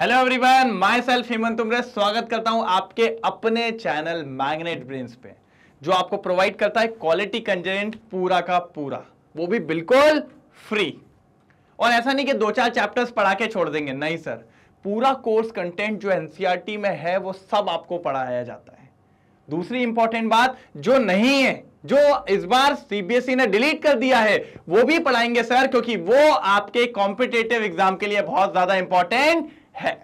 hello everyone माय सेल्फ हेमंत तुमरे स्वागत करता हूं आपके अपने चैनल मैग्नेट ब्रेन्स पे जो आपको प्रोवाइड करता है क्वालिटी कंटेंट पूरा का पूरा वो भी बिल्कुल फ्री और ऐसा नहीं कि दो चार चैप्टर्स पढ़ा के छोड़ देंगे नहीं सर पूरा कोर्स कंटेंट जो एनसीईआरटी e में है वो सब आपको पढ़ाया जाता है दूसरी इंपॉर्टेंट बात जो नहीं है जो इस बार सीबीएसई e ने डिलीट कर दिया है वो भी पढ़ाएंगे सर क्योंकि वो आपके कॉम्पिटेटिव एग्जाम के लिए बहुत ज्यादा इंपॉर्टेंट है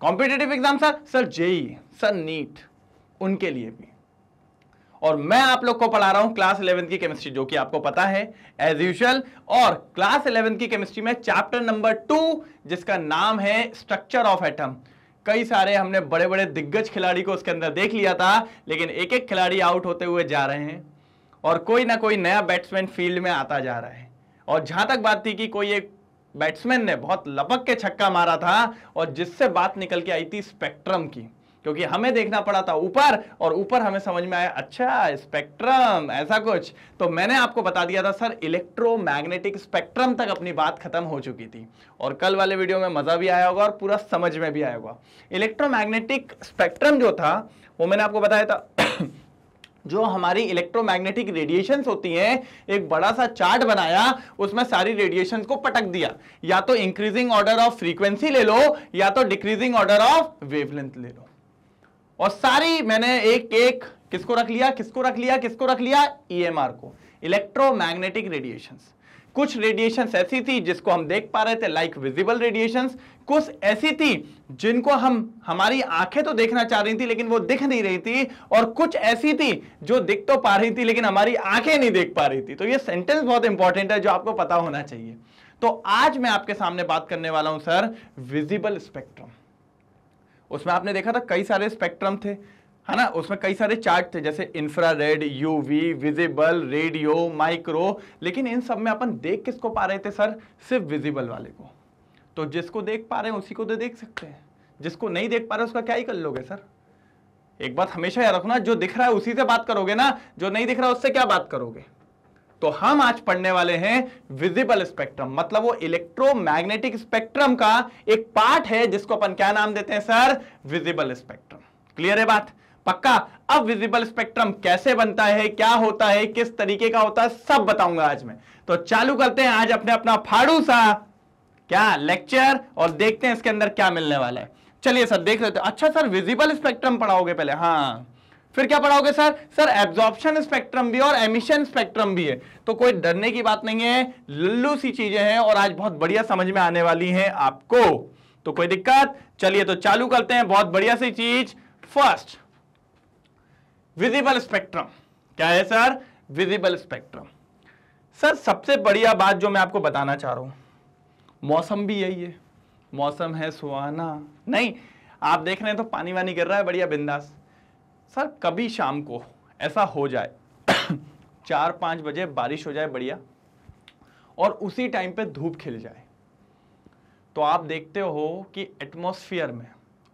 competitive exam sir sir JEE sir NEET उनके लिए भी और मैं आप लोग को पढ़ा रहा हूं क्लास 11 की केमिस्ट्री जो कि आपको पता है एज यूजल और क्लास 11 की केमिस्ट्री में चैप्टर नंबर टू जिसका नाम है स्ट्रक्चर ऑफ एटम कई सारे हमने बड़े बड़े दिग्गज खिलाड़ी को उसके अंदर देख लिया था लेकिन एक एक खिलाड़ी आउट होते हुए जा रहे हैं और कोई ना कोई नया बैट्समैन फील्ड में आता जा रहा है और जहां तक बात थी कि कोई एक बैट्समैन ने बहुत लपक के छक्का मारा था और जिससे बात निकल के आई थी स्पेक्ट्रम की क्योंकि हमें देखना पड़ा था ऊपर और ऊपर हमें समझ में आया अच्छा स्पेक्ट्रम ऐसा कुछ तो मैंने आपको बता दिया था सर इलेक्ट्रोमैग्नेटिक स्पेक्ट्रम तक अपनी बात खत्म हो चुकी थी और कल वाले वीडियो में मज़ा भी आया होगा और पूरा समझ में भी आया होगा इलेक्ट्रोमैग्नेटिक स्पेक्ट्रम जो था वो मैंने आपको बताया था जो हमारी इलेक्ट्रोमैग्नेटिक रेडिएशंस होती हैं एक बड़ा सा चार्ट बनाया उसमें सारी रेडिएशंस को पटक दिया या तो इंक्रीजिंग ऑर्डर ऑफ फ्रीक्वेंसी ले लो या तो डिक्रीजिंग ऑर्डर ऑफ वेवलेंथ ले लो और सारी मैंने एक एक किसको रख लिया किसको रख लिया किसको रख लिया ईएमआर e को इलेक्ट्रोमैग्नेटिक रेडिएशंस कुछ रेडिएशन ऐसी थी जिसको हम देख पा रहे थे लाइक विजिबल रेडिएशन कुछ ऐसी थी जिनको हम हमारी आंखें तो देखना चाह रही थी लेकिन वो दिख नहीं रही थी और कुछ ऐसी थी जो दिख तो पा रही थी लेकिन हमारी आंखें नहीं देख पा रही थी तो ये सेंटेंस बहुत इंपॉर्टेंट है जो आपको पता होना चाहिए तो आज मैं आपके सामने बात करने वाला हूं सर विजिबल स्पेक्ट्रम उसमें आपने देखा था कई सारे स्पेक्ट्रम थे है ना उसमें कई सारे चार्ट थे जैसे infrared UV visible radio micro लेकिन इन सब में अपन देख किसको पा रहे थे सर सिर्फ विजिबल वाले को तो जिसको देख पा रहे हैं उसी को तो देख सकते हैं जिसको नहीं देख पा रहे उसका क्या ही कर लोगे सर एक बात हमेशा याद रखना जो दिख रहा है उसी से बात करोगे ना जो नहीं दिख रहा उससे क्या बात करोगे तो हम आज पढ़ने वाले हैं विजिबल स्पेक्ट्रम मतलब वो इलेक्ट्रोमैग्नेटिक स्पेक्ट्रम का एक पार्ट है जिसको अपन क्या नाम देते हैं सर विजिबल स्पेक्ट्रम क्लियर है बात पक्का अब विजिबल स्पेक्ट्रम कैसे बनता है क्या होता है किस तरीके का होता है सब बताऊंगा आज मैं तो चालू करते हैं आज अपने अपना फाड़ू सा क्या लेक्चर और देखते हैं इसके अंदर क्या मिलने वाला है चलिए सर देख लेते अच्छा सर विजिबल स्पेक्ट्रम पढ़ाओगे पहले हाँ फिर क्या पढ़ाओगे सर सर एब्जॉर्प्शन स्पेक्ट्रम भी और एमिशन स्पेक्ट्रम भी है तो कोई डरने की बात नहीं है लल्लू सी चीजें हैं और आज बहुत बढ़िया समझ में आने वाली हैं आपको तो कोई दिक्कत चलिए तो चालू करते हैं बहुत बढ़िया सी चीज फर्स्ट विजिबल स्पेक्ट्रम क्या है सर विजिबल स्पेक्ट्रम सर सबसे बढ़िया बात जो मैं आपको बताना चाह रहा हूं मौसम भी यही है मौसम है सुहाना नहीं आप देख रहे हैं तो पानी वानी गिर रहा है बढ़िया बिंदास सर कभी शाम को ऐसा हो जाए चार पाँच बजे बारिश हो जाए बढ़िया और उसी टाइम पे धूप खिल जाए तो आप देखते हो कि एटमॉस्फेयर में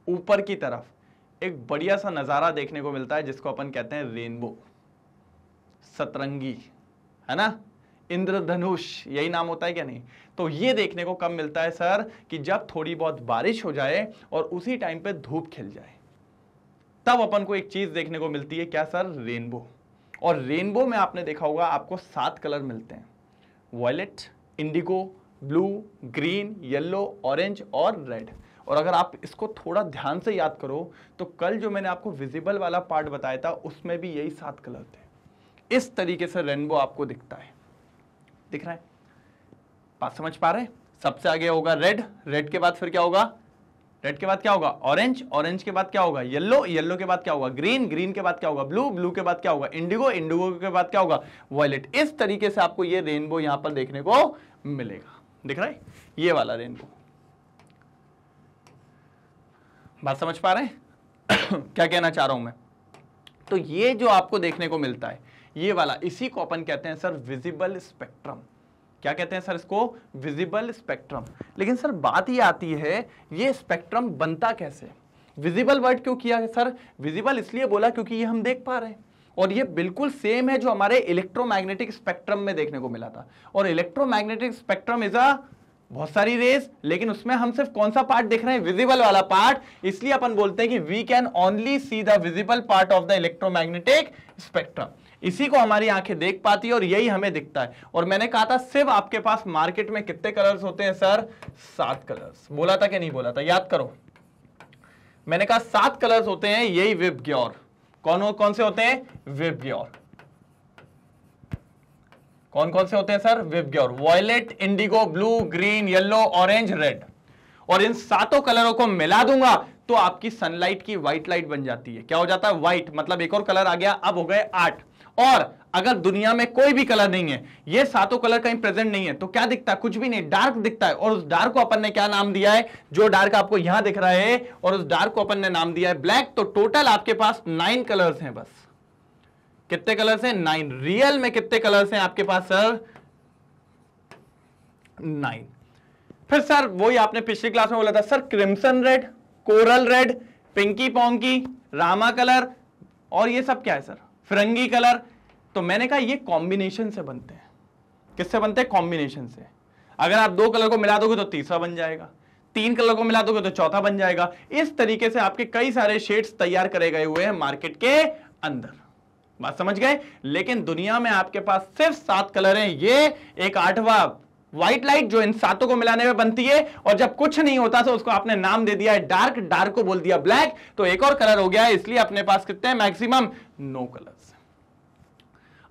ऊपर की तरफ एक बढ़िया सा नज़ारा देखने को मिलता है जिसको अपन कहते हैं रेनबो सतरंगी है ना इंद्रधनुष यही नाम होता है क्या नहीं तो ये देखने को कब मिलता है सर कि जब थोड़ी बहुत बारिश हो जाए और उसी टाइम पे धूप खिल जाए तब अपन को एक चीज देखने को मिलती है क्या सर रेनबो और रेनबो में आपने देखा होगा आपको सात कलर मिलते हैं violet indigo blue green yellow orange और रेड और अगर आप इसको थोड़ा ध्यान से याद करो तो कल जो मैंने आपको विजिबल वाला पार्ट बताया था उसमें भी यही सात कलर थे इस तरीके से रेनबो आपको दिखता है दिख रहा है बात समझ पा रहे सबसे आगे होगा रेड रेड के बाद फिर क्या होगा रेड के बाद क्या होगा ऑरेंज ऑरेंज के बाद क्या होगा येलो येलो के बाद क्या होगा ग्रीन ग्रीन के बाद क्या होगा ब्लू ब्लू के बाद क्या होगा इंडिगो इंडिगो के बाद क्या होगा वॉयलेट इस तरीके से आपको ये रेनबो यहां पर देखने को मिलेगा दिख रहा है ये वाला रेनबो बात समझ पा रहे हैं क्या कहना चाह रहा हूं मैं तो ये जो आपको देखने को मिलता है ये वाला इसी को अपन कहते हैं सर विजिबल स्पेक्ट्रम क्या कहते हैं सर इसको विजिबल स्पेक्ट्रम लेकिन सर बात ये आती है ये स्पेक्ट्रम बनता कैसे विजिबल वर्ड क्यों किया है सर विजिबल इसलिए बोला क्योंकि ये हम देख पा रहे हैं और ये बिल्कुल सेम है जो हमारे इलेक्ट्रोमैग्नेटिक स्पेक्ट्रम में देखने को मिला था और इलेक्ट्रोमैग्नेटिक स्पेक्ट्रम इज अ बहुत सारी रेस लेकिन उसमें हम सिर्फ कौन सा पार्ट देख रहे हैं विजिबल वाला पार्ट इसलिए अपन बोलते हैं कि we can only see the visible part of the electromagnetic spectrum इसी को हमारी आंखें देख पाती है और यही हमें दिखता है और मैंने कहा था सिर्फ आपके पास मार्केट में कितने कलर्स होते हैं सर सात कलर्स बोला था कि नहीं बोला था याद करो मैंने कहा सात कलर्स होते हैं यही विप ग्योर कौन कौन से होते हैं विप ग्योर कौन कौन से होते हैं सर ग्योर violet indigo blue green yellow orange red और इन सातों कलरों को मिला दूंगा तो आपकी सनलाइट की व्हाइट लाइट बन जाती है क्या हो जाता है व्हाइट मतलब एक और कलर आ गया अब हो गए आठ और अगर दुनिया में कोई भी कलर नहीं है ये सातों कलर कहीं प्रेजेंट नहीं है तो क्या दिखता है कुछ भी नहीं डार्क दिखता है और उस डार्क को अपन ने क्या नाम दिया है जो डार्क आपको यहां दिख रहा है और उस डार्क को अपन ने नाम दिया है ब्लैक तो टोटल आपके पास नाइन कलर्स हैं बस कितने कलर्स हैं नाइन रियल में कितने कलर्स हैं आपके पास सर नाइन फिर सर वही आपने पिछली क्लास में बोला था sir crimson red coral red पिंकी पोंकी रामा कलर और ये सब क्या है सर फिरंगी कलर तो मैंने कहा ये कॉम्बिनेशन से बनते हैं किससे बनते हैं कॉम्बिनेशन से अगर आप दो कलर को मिला दोगे तो तीसरा बन जाएगा तीन कलर को मिला दोगे तो चौथा बन जाएगा इस तरीके से आपके कई सारे शेड्स तैयार करे गए हुए हैं मार्केट के अंदर बात समझ गए लेकिन दुनिया में आपके पास सिर्फ सात कलर हैं ये एक आठवा व्हाइट लाइट जो इन सातों को मिलाने में बनती है और जब कुछ नहीं होता तो उसको आपने नाम दे दिया है डार्क डार्क को बोल दिया ब्लैक तो एक और कलर हो गया है इसलिए अपने पास कितने मैक्सिमम नो कलर्स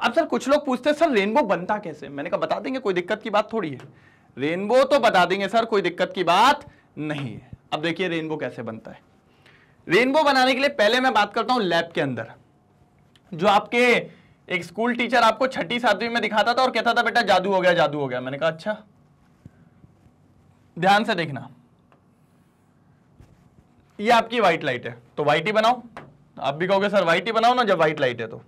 अब सर कुछ लोग पूछते हैं सर रेनबो बनता कैसे मैंने कहा बता देंगे कोई दिक्कत की बात थोड़ी है रेनबो तो बता देंगे सर कोई दिक्कत की बात नहीं है अब देखिए रेनबो कैसे बनता है रेनबो बनाने के लिए पहले मैं बात करता हूं लैब के अंदर जो आपके एक स्कूल टीचर आपको छठी सातवीं में दिखाता था और कहता था बेटा जादू हो गया जादू हो गया मैंने कहा अच्छा ध्यान से देखना ये आपकी व्हाइट लाइट है तो व्हाइट ही बनाओ आप भी कहोगे सर व्हाइट ही बनाओ ना जब व्हाइट लाइट है तो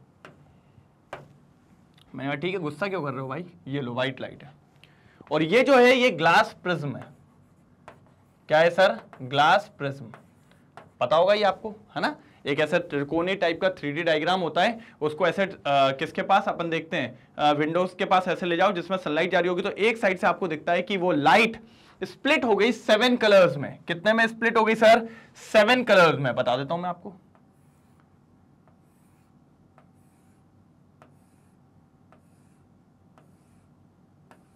मैंने कहा ठीक है गुस्सा क्यों कर रहे हो भाई ये लो व्हाइट लाइट है और ये जो है ये ग्लास प्रिज्म है क्या है सर ग्लास प्रिज्म पता होगा ये आपको है ना एक ऐसा त्रिकोणी टाइप का थ्री डायग्राम होता है उसको ऐसे किसके पास अपन देखते हैं विंडोज के पास ऐसे ले जाओ जिसमें सनलाइट जारी होगी तो एक साइड से आपको दिखता है कि वो लाइट स्प्लिट हो गई सेवन कलर्स में कितने में स्प्लिट हो गई सर सेवन कलर्स में बता देता हूं मैं आपको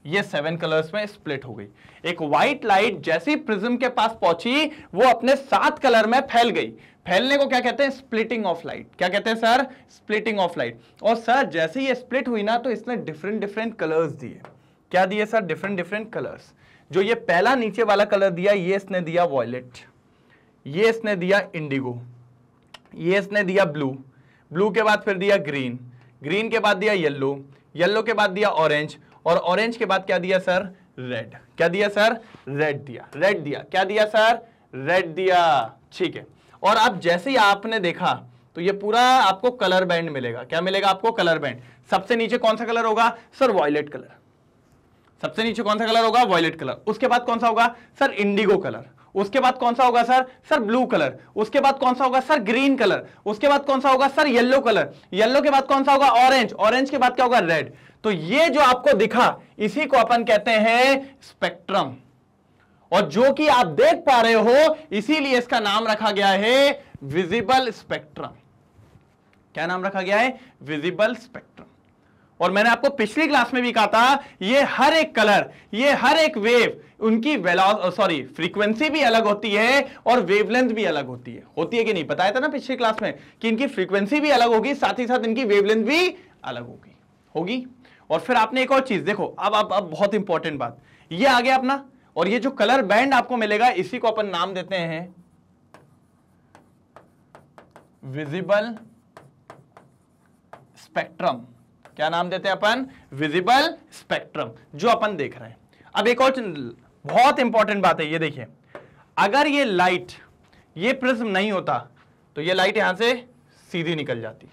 ये सेवन कलर्स में स्प्लिट हो गई एक व्हाइट लाइट जैसी प्रिज्म के पास पहुंची वो अपने सात कलर में फैल गई फैलने को क्या कहते हैं स्प्लिटिंग ऑफ लाइट क्या कहते हैं सर स्प्लिटिंग ऑफ लाइट और सर जैसे ये स्प्लिट हुई ना तो इसने डिफरेंट डिफरेंट कलर्स दिए क्या दिए सर डिफरेंट डिफरेंट कलर्स जो ये पहला नीचे वाला कलर दिया ये इसने दिया वॉयलेट ये इसने दिया इंडिगो ये इसने दिया ब्लू ब्लू के बाद फिर दिया ग्रीन ग्रीन के बाद दिया येल्लो येल्लो के बाद दिया ऑरेंज और ऑरेंज के बाद क्या दिया सर रेड क्या दिया सर रेड दिया रेड दिया क्या दिया सर रेड दिया ठीक है और अब जैसे ही आपने देखा तो ये पूरा आपको कलर बैंड मिलेगा क्या मिलेगा आपको कलर बैंड सबसे नीचे कौन सा कलर होगा सर वॉयलेट कलर सबसे नीचे कौन सा कलर होगा वॉयलेट कलर उसके बाद कौन सा होगा सर इंडिगो कलर उसके बाद कौन सा होगा सर सर ब्लू कलर उसके बाद कौन सा होगा सर ग्रीन कलर उसके बाद कौन सा होगा सर येलो कलर येलो के बाद कौन सा होगा ऑरेंज ऑरेंज के बाद क्या होगा रेड तो ये जो आपको दिखा इसी को अपन कहते हैं स्पेक्ट्रम और जो कि आप देख पा रहे हो इसीलिए इसका नाम रखा गया है विजिबल स्पेक्ट्रम क्या नाम रखा गया है विजिबल स्पेक्ट्रम और मैंने आपको पिछली क्लास में भी कहा था ये हर एक कलर ये हर एक वेव उनकी सॉरी फ्रीक्वेंसी भी अलग होती है और वेवलेंथ भी अलग होती है होती है कि नहीं बताया था ना पिछली क्लास में कि इनकी फ्रीक्वेंसी भी अलग होगी साथ ही साथ इनकी वेवलेंथ भी अलग होगी होगी और फिर आपने एक और चीज देखो अब अब अब बहुत इंपॉर्टेंट बात ये आ गया अपना और ये जो कलर बैंड आपको मिलेगा इसी को अपन नाम देते हैं विजिबल स्पेक्ट्रम क्या नाम देते हैं अपन विजिबल स्पेक्ट्रम जो अपन देख रहे हैं अब एक और बहुत इंपॉर्टेंट बात है ये देखिए अगर ये लाइट ये प्रिज्म नहीं होता तो ये लाइट यहां से सीधी निकल जाती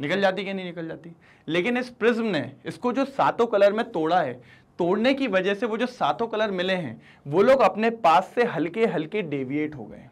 निकल जाती कि नहीं निकल जाती लेकिन इस प्रिज्म ने इसको जो सातों कलर में तोड़ा है तोड़ने की वजह से वो जो सातों कलर मिले हैं वो लोग अपने पास से हल्के हल्के डेविएट हो गए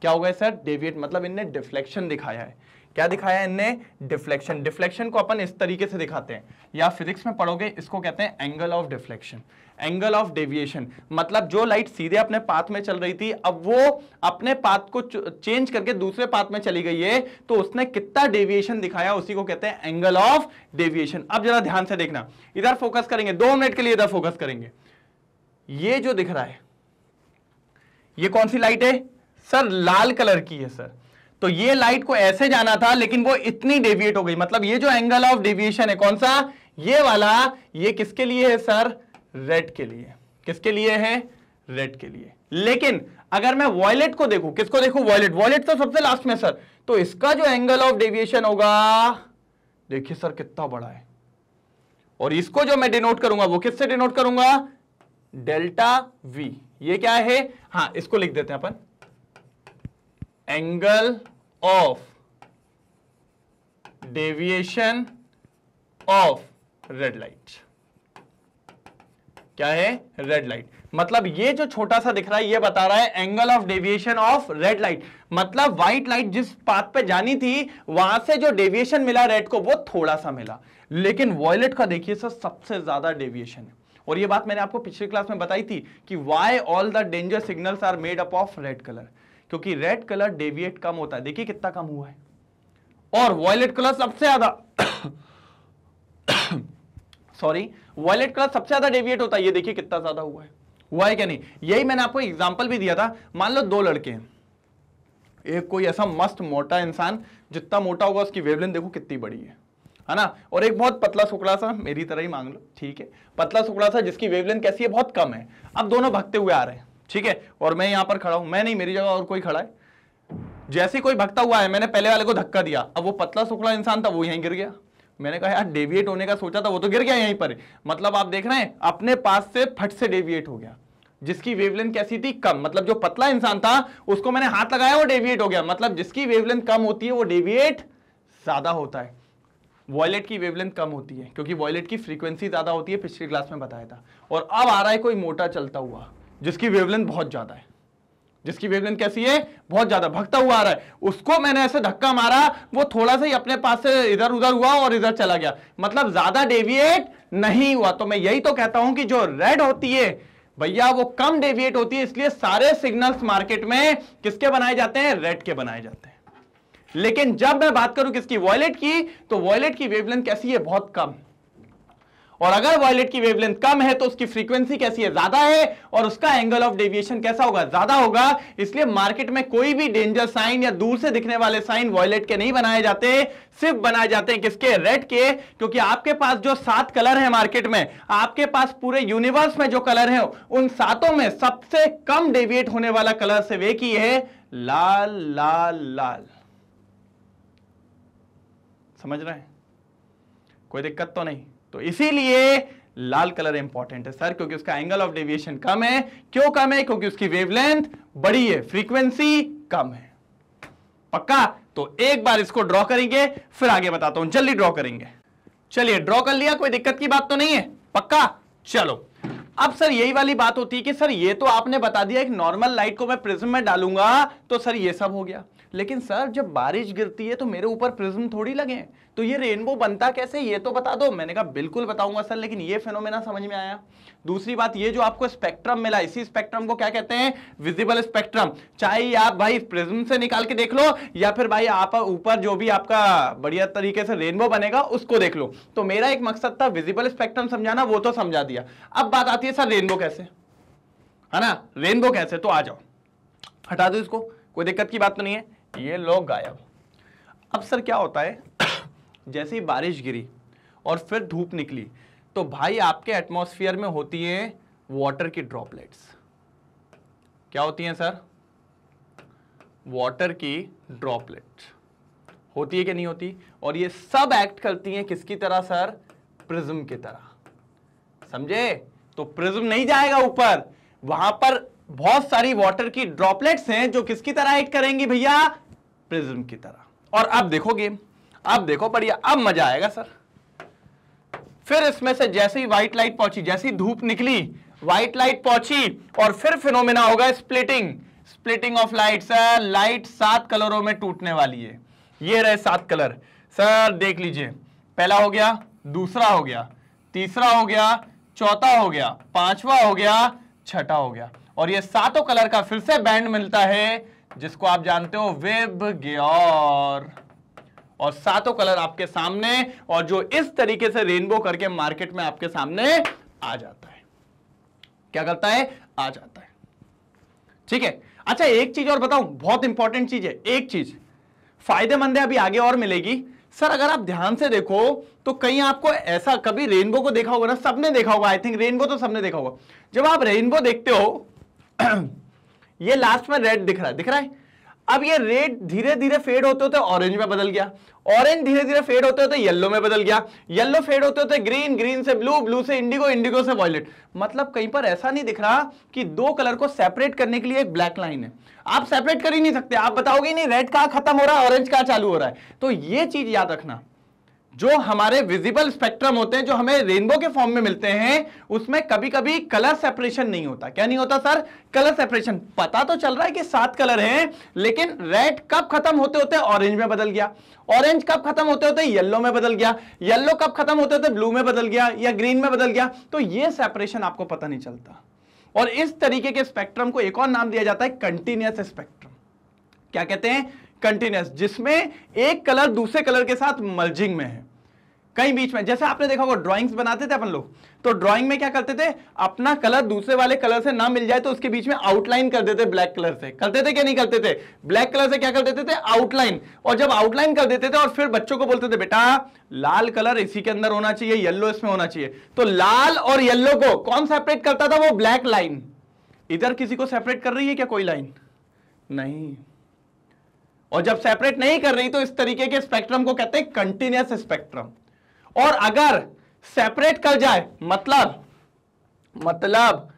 क्या हो गए सर डेविएट मतलब इनने डिफ्लेक्शन दिखाया है क्या दिखाया इनने डिफ्लेक्शन डिफ्लेक्शन को अपन इस तरीके से दिखाते हैं या फिजिक्स में पढ़ोगे इसको कहते हैं angle of deflection angle of deviation मतलब जो लाइट सीधे अपने पाथ में चल रही थी अब वो अपने पाथ को चेंज करके दूसरे पाथ में चली गई है तो उसने कितना डेविएशन दिखाया उसी को कहते हैं एंगल ऑफ डेविएशन अब जरा ध्यान से देखना इधर फोकस करेंगे दो मिनट के लिए इधर फोकस करेंगे ये जो दिख रहा है ये कौन सी लाइट है सर लाल कलर की है सर तो ये लाइट को ऐसे जाना था लेकिन वो इतनी डेविएट हो गई मतलब ये जो एंगल ऑफ डेविएशन है कौन सा ये वाला ये किसके लिए है सर रेड के लिए किसके लिए है रेड के लिए लेकिन अगर मैं वॉयलेट को देखूं किसको देखूं वॉयलेट वॉयलेट तो सबसे लास्ट में सर तो इसका जो एंगल ऑफ डेविएशन होगा देखिए सर कितना बड़ा है और इसको जो मैं डिनोट करूंगा वो किससे डिनोट करूंगा डेल्टा वी ये क्या है हाँ इसको लिख देते हैं अपन angle of deviation of red light क्या है रेड लाइट मतलब ये जो छोटा सा दिख रहा है ये बता रहा है angle of deviation of red light मतलब व्हाइट लाइट जिस पाथ पे जानी थी वहां से जो डेविएशन मिला रेड को वो थोड़ा सा मिला लेकिन वॉयलेट का देखिए सर सबसे ज्यादा डेविएशन है और ये बात मैंने आपको पिछले क्लास में बताई थी कि why all the danger signals are made up of red colour क्योंकि रेड कलर डेविएट कम होता है देखिए कितना कम हुआ है और वॉयलेट कलर सबसे ज्यादा सॉरी वॉलेट का सबसे ज्यादा डेविएट होता है ये देखिए कितना ज्यादा हुआ है हुआ है क्या नहीं यही मैंने आपको एग्जाम्पल भी दिया था मान लो दो लड़के हैं एक कोई ऐसा मस्त मोटा इंसान जितना मोटा होगा उसकी वेवलेंथ देखो कितनी बड़ी है है ना और एक बहुत पतला सुकड़ा सा मेरी तरह ही मांग लो ठीक है पतला सुकड़ा सा जिसकी वेवलेंथ कैसी है बहुत कम है अब दोनों भगते हुए आ रहे हैं ठीक है और मैं यहाँ पर खड़ा हूँ मैं नहीं मेरी जगह और कोई खड़ा है जैसे कोई भगता हुआ है मैंने पहले वाले को धक्का दिया अब वो पतला सुखड़ा इंसान था वो यहीं गिर गया मैंने कहा यार डेविएट होने का सोचा था वो तो गिर गया यहीं पर मतलब आप देख रहे हैं अपने पास से फट से डेविएट हो गया जिसकी वेवलेंथ कैसी थी कम मतलब जो पतला इंसान था उसको मैंने हाथ लगाया वो डेविएट हो गया मतलब जिसकी वेवलेंथ कम होती है वो डेविएट ज्यादा होता है वॉयलेट की वेवलेंथ कम होती है क्योंकि वॉयलेट की फ्रीक्वेंसी ज्यादा होती है पिछली क्लास में बताया था और अब आ रहा है कोई मोटा चलता हुआ जिसकी वेवलेंथ बहुत ज्यादा है जिसकी वेवलेंथ कैसी है बहुत ज्यादा भगता हुआ आ रहा है उसको मैंने ऐसे धक्का मारा वो थोड़ा सा ही अपने पास से इधर उधर हुआ और इधर चला गया मतलब ज्यादा डेविएट नहीं हुआ तो मैं यही तो कहता हूं कि जो रेड होती है भैया वो कम डेविएट होती है इसलिए सारे सिग्नल्स मार्केट में किसके बनाए जाते हैं रेड के बनाए जाते हैं लेकिन जब मैं बात करूं किसकी वॉयलेट की तो वॉयलेट की वेवलेंथ कैसी है बहुत कम और अगर वॉयलेट की वेवलेंथ कम है तो उसकी फ्रीक्वेंसी कैसी है ज्यादा है और उसका एंगल ऑफ डेविएशन कैसा होगा ज्यादा होगा इसलिए मार्केट में कोई भी डेंजर साइन या दूर से दिखने वाले साइन वॉयलेट के नहीं बनाए जाते सिर्फ बनाए जाते हैं किसके रेड के क्योंकि आपके पास जो सात कलर है मार्केट में आपके पास पूरे यूनिवर्स में जो कलर है उन सातों में सबसे कम डेविएट होने वाला कलर से वे की है लाल लाल लाल समझ रहे हैं कोई दिक्कत तो नहीं तो इसीलिए लाल कलर इंपॉर्टेंट है सर क्योंकि उसका एंगल ऑफ डेविएशन कम है क्यों कम है क्योंकि उसकी वेवलेंथ बड़ी है फ्रीक्वेंसी कम है पक्का तो एक बार इसको ड्रॉ करेंगे फिर आगे बताता हूं जल्दी ड्रॉ करेंगे चलिए ड्रॉ कर लिया कोई दिक्कत की बात तो नहीं है पक्का चलो अब सर यही वाली बात होती है कि सर ये तो आपने बता दिया एक नॉर्मल लाइट को मैं प्रिज्म में डालूंगा तो सर ये सब हो गया लेकिन सर जब बारिश गिरती है तो मेरे ऊपर प्रिज्म थोड़ी लगे तो ये रेनबो बनता कैसे ये तो बता दो मैंने कहा बिल्कुल बताऊंगा सर लेकिन ये फेनोमेना समझ में आया दूसरी बात ये जो आपको स्पेक्ट्रम मिला इसी स्पेक्ट्रम को क्या कहते हैं विजिबल स्पेक्ट्रम चाहे आप भाई प्रिज्म से निकाल के देख लो या फिर भाई आप ऊपर जो भी आपका बढ़िया तरीके से रेनबो बनेगा उसको देख लो तो मेरा एक मकसद था विजिबल स्पेक्ट्रम समझाना वो तो समझा दिया अब बात आती है सर रेनबो कैसे है ना रेनबो कैसे तो आ जाओ हटा दो इसको कोई दिक्कत की बात तो नहीं है ये लोग गायब अब सर क्या होता है जैसे ही बारिश गिरी और फिर धूप निकली तो भाई आपके एटमॉस्फेयर में होती है वाटर की ड्रॉपलेट्स क्या होती हैं सर वाटर की ड्रॉपलेट होती है कि नहीं होती और ये सब एक्ट करती हैं किसकी तरह सर प्रिज्म की तरह समझे तो प्रिज्म नहीं जाएगा ऊपर वहां पर बहुत सारी वाटर की ड्रॉपलेट्स हैं जो किसकी तरह एक्ट करेंगी भैया प्रिज्म की तरह और अब देखो गेम अब देखो बढ़िया अब मजा आएगा सर फिर इसमें से जैसे ही व्हाइट लाइट पहुंची जैसी धूप निकली व्हाइट लाइट पहुंची और फिर फिनोमिना होगा splitting splitting of light sir light सात कलरों में टूटने वाली है ये रहे सात कलर सर देख लीजिए पहला हो गया दूसरा हो गया तीसरा हो गया चौथा हो गया पांचवा हो गया छठा हो गया और ये सातों कलर का फिर से बैंड मिलता है जिसको आप जानते हो वेब ग्योर और सातों कलर आपके सामने और जो इस तरीके से रेनबो करके मार्केट में आपके सामने आ जाता है क्या करता है आ जाता है ठीक है अच्छा एक चीज और बताऊं बहुत इंपॉर्टेंट चीज है एक चीज फायदेमंद है अभी आगे और मिलेगी सर अगर आप ध्यान से देखो तो कहीं आपको ऐसा कभी रेनबो को देखा होगा ना सबने देखा होगा आई थिंक रेनबो तो सबने देखा होगा जब आप रेनबो देखते हो ये लास्ट में रेड दिख रहा है दिख रहा है अब ये रेड धीरे धीरे फेड होते होते ऑरेंज में बदल गया ऑरेंज धीरे धीरे फेड होते होते येलो में बदल गया येलो फेड होते होते ग्रीन ग्रीन से ब्लू ब्लू से इंडिगो इंडिगो से वॉयलेट मतलब कहीं पर ऐसा नहीं दिख रहा कि दो कलर को सेपरेट करने के लिए एक ब्लैक लाइन है आप सेपरेट कर ही नहीं सकते आप बताओगे नहीं रेड कहा खत्म हो रहा है ऑरेंज कहा चालू हो रहा है तो ये चीज याद रखना जो हमारे विजिबल स्पेक्ट्रम होते हैं जो हमें रेनबो के फॉर्म में मिलते हैं उसमें कभी कभी कलर सेपरेशन नहीं होता क्या नहीं होता सर कलर सेपरेशन पता तो चल रहा है कि सात कलर हैं लेकिन रेड कब खत्म होते होते ऑरेंज में बदल गया ऑरेंज कब खत्म होते होते येलो में बदल गया येल्लो कब खत्म होते होते ब्लू में बदल गया या ग्रीन में बदल गया तो ये सेपरेशन आपको पता नहीं चलता और इस तरीके के स्पेक्ट्रम को एक और नाम दिया जाता है कंटिन्यूस स्पेक्ट्रम क्या कहते हैं कंटिन्यूस जिसमें एक कलर दूसरे कलर के साथ मर्जिंग में है कहीं बीच में जैसे आपने देखा होगा ड्राइंग्स बनाते थे अपन लोग तो ड्राइंग में क्या करते थे अपना कलर दूसरे वाले कलर से ना मिल जाए तो उसके बीच में आउटलाइन कर देते ब्लैक कलर से करते थे क्या नहीं करते थे ब्लैक कलर से क्या कर देते थे आउटलाइन और जब आउटलाइन कर देते थे और फिर बच्चों को बोलते थे बेटा लाल कलर इसी के अंदर होना चाहिए येल्लो इसमें होना चाहिए तो लाल और येल्लो को कौन सेपरेट करता था वो ब्लैक लाइन इधर किसी को सेपरेट कर रही है क्या कोई लाइन नहीं और जब सेपरेट नहीं कर रही तो इस तरीके के स्पेक्ट्रम को कहते हैं कंटिन्यूस स्पेक्ट्रम और अगर सेपरेट कर जाए मतलब मतलब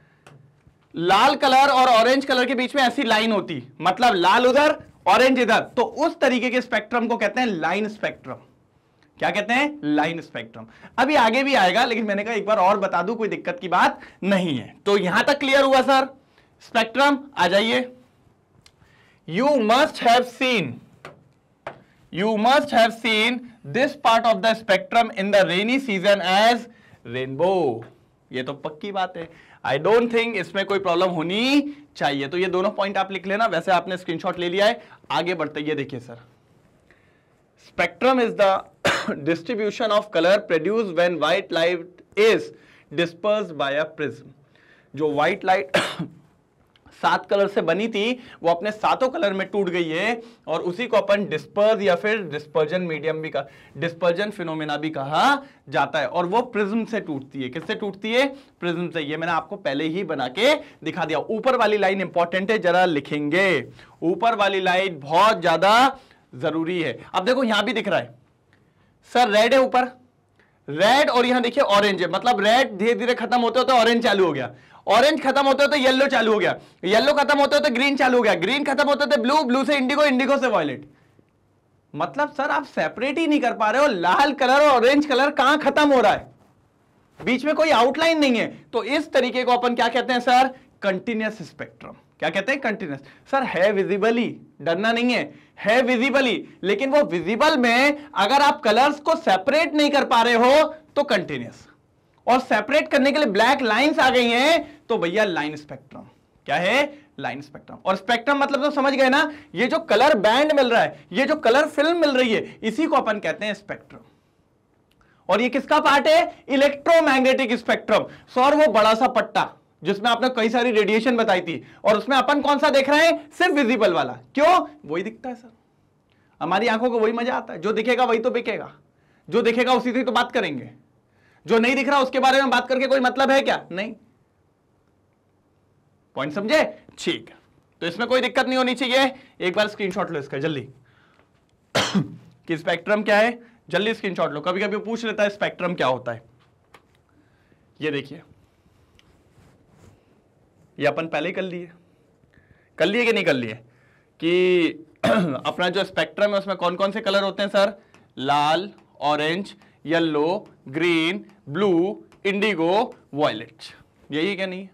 लाल कलर और ऑरेंज कलर के बीच में ऐसी लाइन होती मतलब लाल उधर ऑरेंज इधर तो उस तरीके के स्पेक्ट्रम को कहते हैं लाइन स्पेक्ट्रम क्या कहते हैं लाइन स्पेक्ट्रम अभी आगे भी आएगा लेकिन मैंने कहा एक बार और बता दूं कोई दिक्कत की बात नहीं है तो यहां तक क्लियर हुआ सर स्पेक्ट्रम आ जाइए you must have seen you must have seen this part of the spectrum in the rainy season as rainbow ये तो पक्की बात है आई डोंट थिंक इसमें कोई प्रॉब्लम होनी चाहिए तो ये दोनों पॉइंट आप लिख लेना वैसे आपने स्क्रीनशॉट ले लिया है आगे बढ़ते ये देखिए sir spectrum is the distribution of colour produce when white light is disperse by a prism जो व्हाइट लाइट सात कलर से बनी थी वो अपने सातों कलर में टूट गई है और उसी को अपन डिस्पर्स या फिर डिस्पर्जन मीडियम भी कहा डिस्पर्जन फिनोमेना भी कहा जाता है और वो प्रिज्म से टूटती है किससे टूटती है प्रिज्म से ये मैंने आपको पहले ही बना के दिखा दिया ऊपर वाली लाइन इंपॉर्टेंट है जरा लिखेंगे ऊपर वाली लाइन बहुत ज्यादा जरूरी है अब देखो यहां भी दिख रहा है सर रेड है ऊपर रेड और यहां देखिए ऑरेंज है मतलब रेड धीरे धीरे खत्म होते होते ऑरेंज चालू हो गया ऑरेंज खत्म होते होते येलो चालू हो गया येलो खत्म होते होते ग्रीन चालू हो गया ग्रीन खत्म होते होते ब्लू ब्लू से इंडिगो इंडिगो से वॉयलेट मतलब सर आप सेपरेट ही नहीं कर पा रहे हो लाल कलर और ऑरेंज कलर कहां खत्म हो रहा है बीच में कोई आउटलाइन नहीं है तो इस तरीके को अपन क्या कहते हैं सर कंटिन्यूस स्पेक्ट्रम क्या कहते हैं कंटिन्यूस सर है विजिबली डरना नहीं है है विजिबली लेकिन वो विजिबल में अगर आप कलर्स को सेपरेट नहीं कर पा रहे हो तो कंटिन्यूस और सेपरेट करने के लिए ब्लैक लाइंस आ गई हैं तो भैया लाइन स्पेक्ट्रम क्या है लाइन स्पेक्ट्रम और स्पेक्ट्रम मतलब तो समझ गए ना ये जो कलर बैंड मिल रहा है ये जो कलर फिल्म मिल रही है इसी को अपन कहते हैं स्पेक्ट्रम और ये किसका पार्ट है इलेक्ट्रोमैग्नेटिक स्पेक्ट्रम सौर वो बड़ा सा पट्टा जिसमें आपने कई सारी रेडिएशन बताई थी और उसमें अपन कौन सा देख रहे हैं सिर्फ विजिबल वाला क्यों वही दिखता है सर हमारी आंखों को वही मजा आता है जो दिखेगा वही तो बिकेगा जो दिखेगा उसी से तो बात करेंगे जो नहीं दिख रहा उसके बारे में बात करके कोई मतलब है क्या नहीं पॉइंट समझे ठीक तो इसमें कोई दिक्कत नहीं होनी चाहिए एक बार स्क्रीनशॉट लो इसका जल्दी कि स्पेक्ट्रम क्या है जल्दी स्क्रीनशॉट लो कभी कभी पूछ लेता है स्पेक्ट्रम क्या होता है ये देखिए ये अपन पहले ही कर लिए कर लिए कि नहीं कर लिए कि अपना जो स्पेक्ट्रम है उसमें कौन कौन से कलर होते हैं सर लाल orange yellow green blue indigo violet यही है क्या नहीं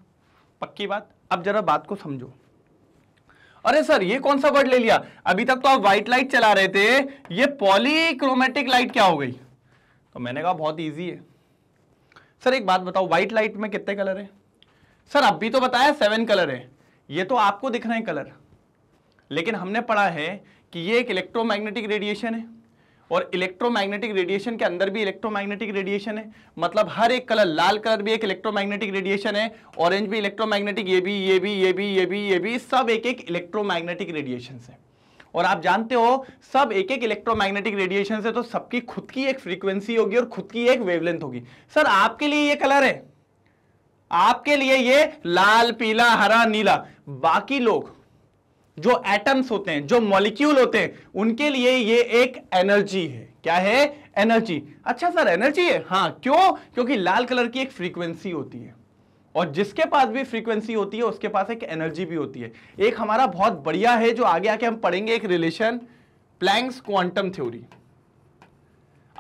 पक्की बात अब जरा बात को समझो अरे सर ये कौन सा वर्ड ले लिया अभी तक तो आप व्हाइट लाइट चला रहे थे ये पॉलीक्रोमेटिक लाइट क्या हो गई तो मैंने कहा बहुत ईजी है सर एक बात बताओ व्हाइट लाइट में कितने कलर है सर अब भी तो बताया सेवन कलर है ये तो आपको दिख रहे हैं कलर लेकिन हमने पढ़ा है कि ये एक इलेक्ट्रोमैग्नेटिक रेडिएशन है और इलेक्ट्रोमैग्नेटिक रेडिएशन के अंदर भी इलेक्ट्रोमैग्नेटिक रेडिएशन है मतलब हर एक कलर लाल कलर भी एक इलेक्ट्रोमैग्नेटिक रेडिएशन है ऑरेंज भी इलेक्ट्रोमैग्नेटिक ये भी ये भी ये भी ये भी ये भी सब एक एक इलेक्ट्रोमैग्नेटिक रेडिएशन है और आप जानते हो सब एक एक इलेक्ट्रोमैग्नेटिक रेडिएशन से तो सबकी खुद की एक फ्रीक्वेंसी होगी और खुद की एक वेवलेंथ होगी सर आपके लिए ये कलर है आपके लिए ये लाल पीला हरा नीला बाकी लोग जो एटम्स होते हैं जो मॉलिक्यूल होते हैं उनके लिए ये एक एनर्जी है क्या है एनर्जी अच्छा सर एनर्जी है हाँ क्यों क्योंकि लाल कलर की एक फ्रीक्वेंसी होती है और जिसके पास भी फ्रीक्वेंसी होती है उसके पास एक एनर्जी भी होती है एक हमारा बहुत बढ़िया है जो आगे आके हम पढ़ेंगे एक रिलेशन प्लैंक्स क्वांटम थ्योरी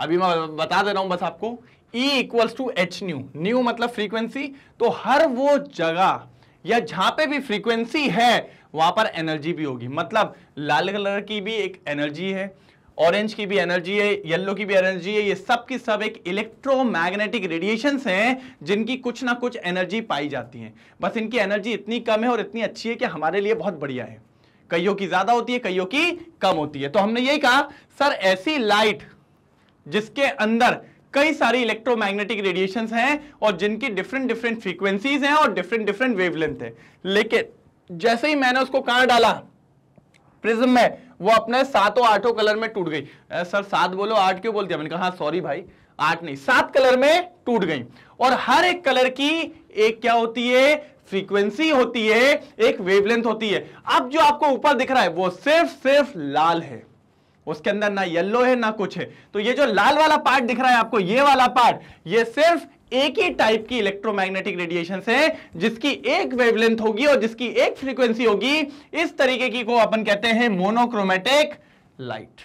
अभी मैं बता दे रहा हूं बस आपको E equals to H nu nu मतलब फ्रीक्वेंसी तो हर वो जगह या जहां पे भी फ्रीक्वेंसी है वहां पर एनर्जी भी होगी मतलब लाल कलर की भी एक एनर्जी है ऑरेंज की भी एनर्जी है येलो की भी एनर्जी है ये सब की सब एक इलेक्ट्रोमैग्नेटिक रेडिएशंस हैं जिनकी कुछ ना कुछ एनर्जी पाई जाती है बस इनकी एनर्जी इतनी कम है और इतनी अच्छी है कि हमारे लिए बहुत बढ़िया है कईयों की ज्यादा होती है कईयों की कम होती है तो हमने यही कहा सर ऐसी लाइट जिसके अंदर कई सारी इलेक्ट्रोमैग्नेटिक रेडिएशन हैं और जिनकी डिफरेंट डिफरेंट फ्रीक्वेंसीज हैं और डिफरेंट डिफरेंट वेवलेंथ है लेकिन जैसे ही मैंने उसको कहा डाला प्रिज्म में वो अपने सातों आठों कलर में टूट गई सर सात बोलो आठ क्यों बोलते मैंने कहा सॉरी हाँ, भाई आठ नहीं सात कलर में टूट गई और हर एक कलर की एक क्या होती है फ्रीक्वेंसी होती है एक वेवलेंथ होती है अब जो आपको ऊपर दिख रहा है वो सिर्फ सिर्फ लाल है उसके अंदर ना येलो है ना कुछ है तो ये जो लाल वाला पार्ट दिख रहा है आपको ये वाला पार्ट ये सिर्फ एक ही टाइप की इलेक्ट्रोमैग्नेटिक रेडिएशन है जिसकी एक वेवलेंथ होगी और जिसकी एक फ्रीक्वेंसी होगी इस तरीके की को अपन कहते हैं मोनोक्रोमेटिक लाइट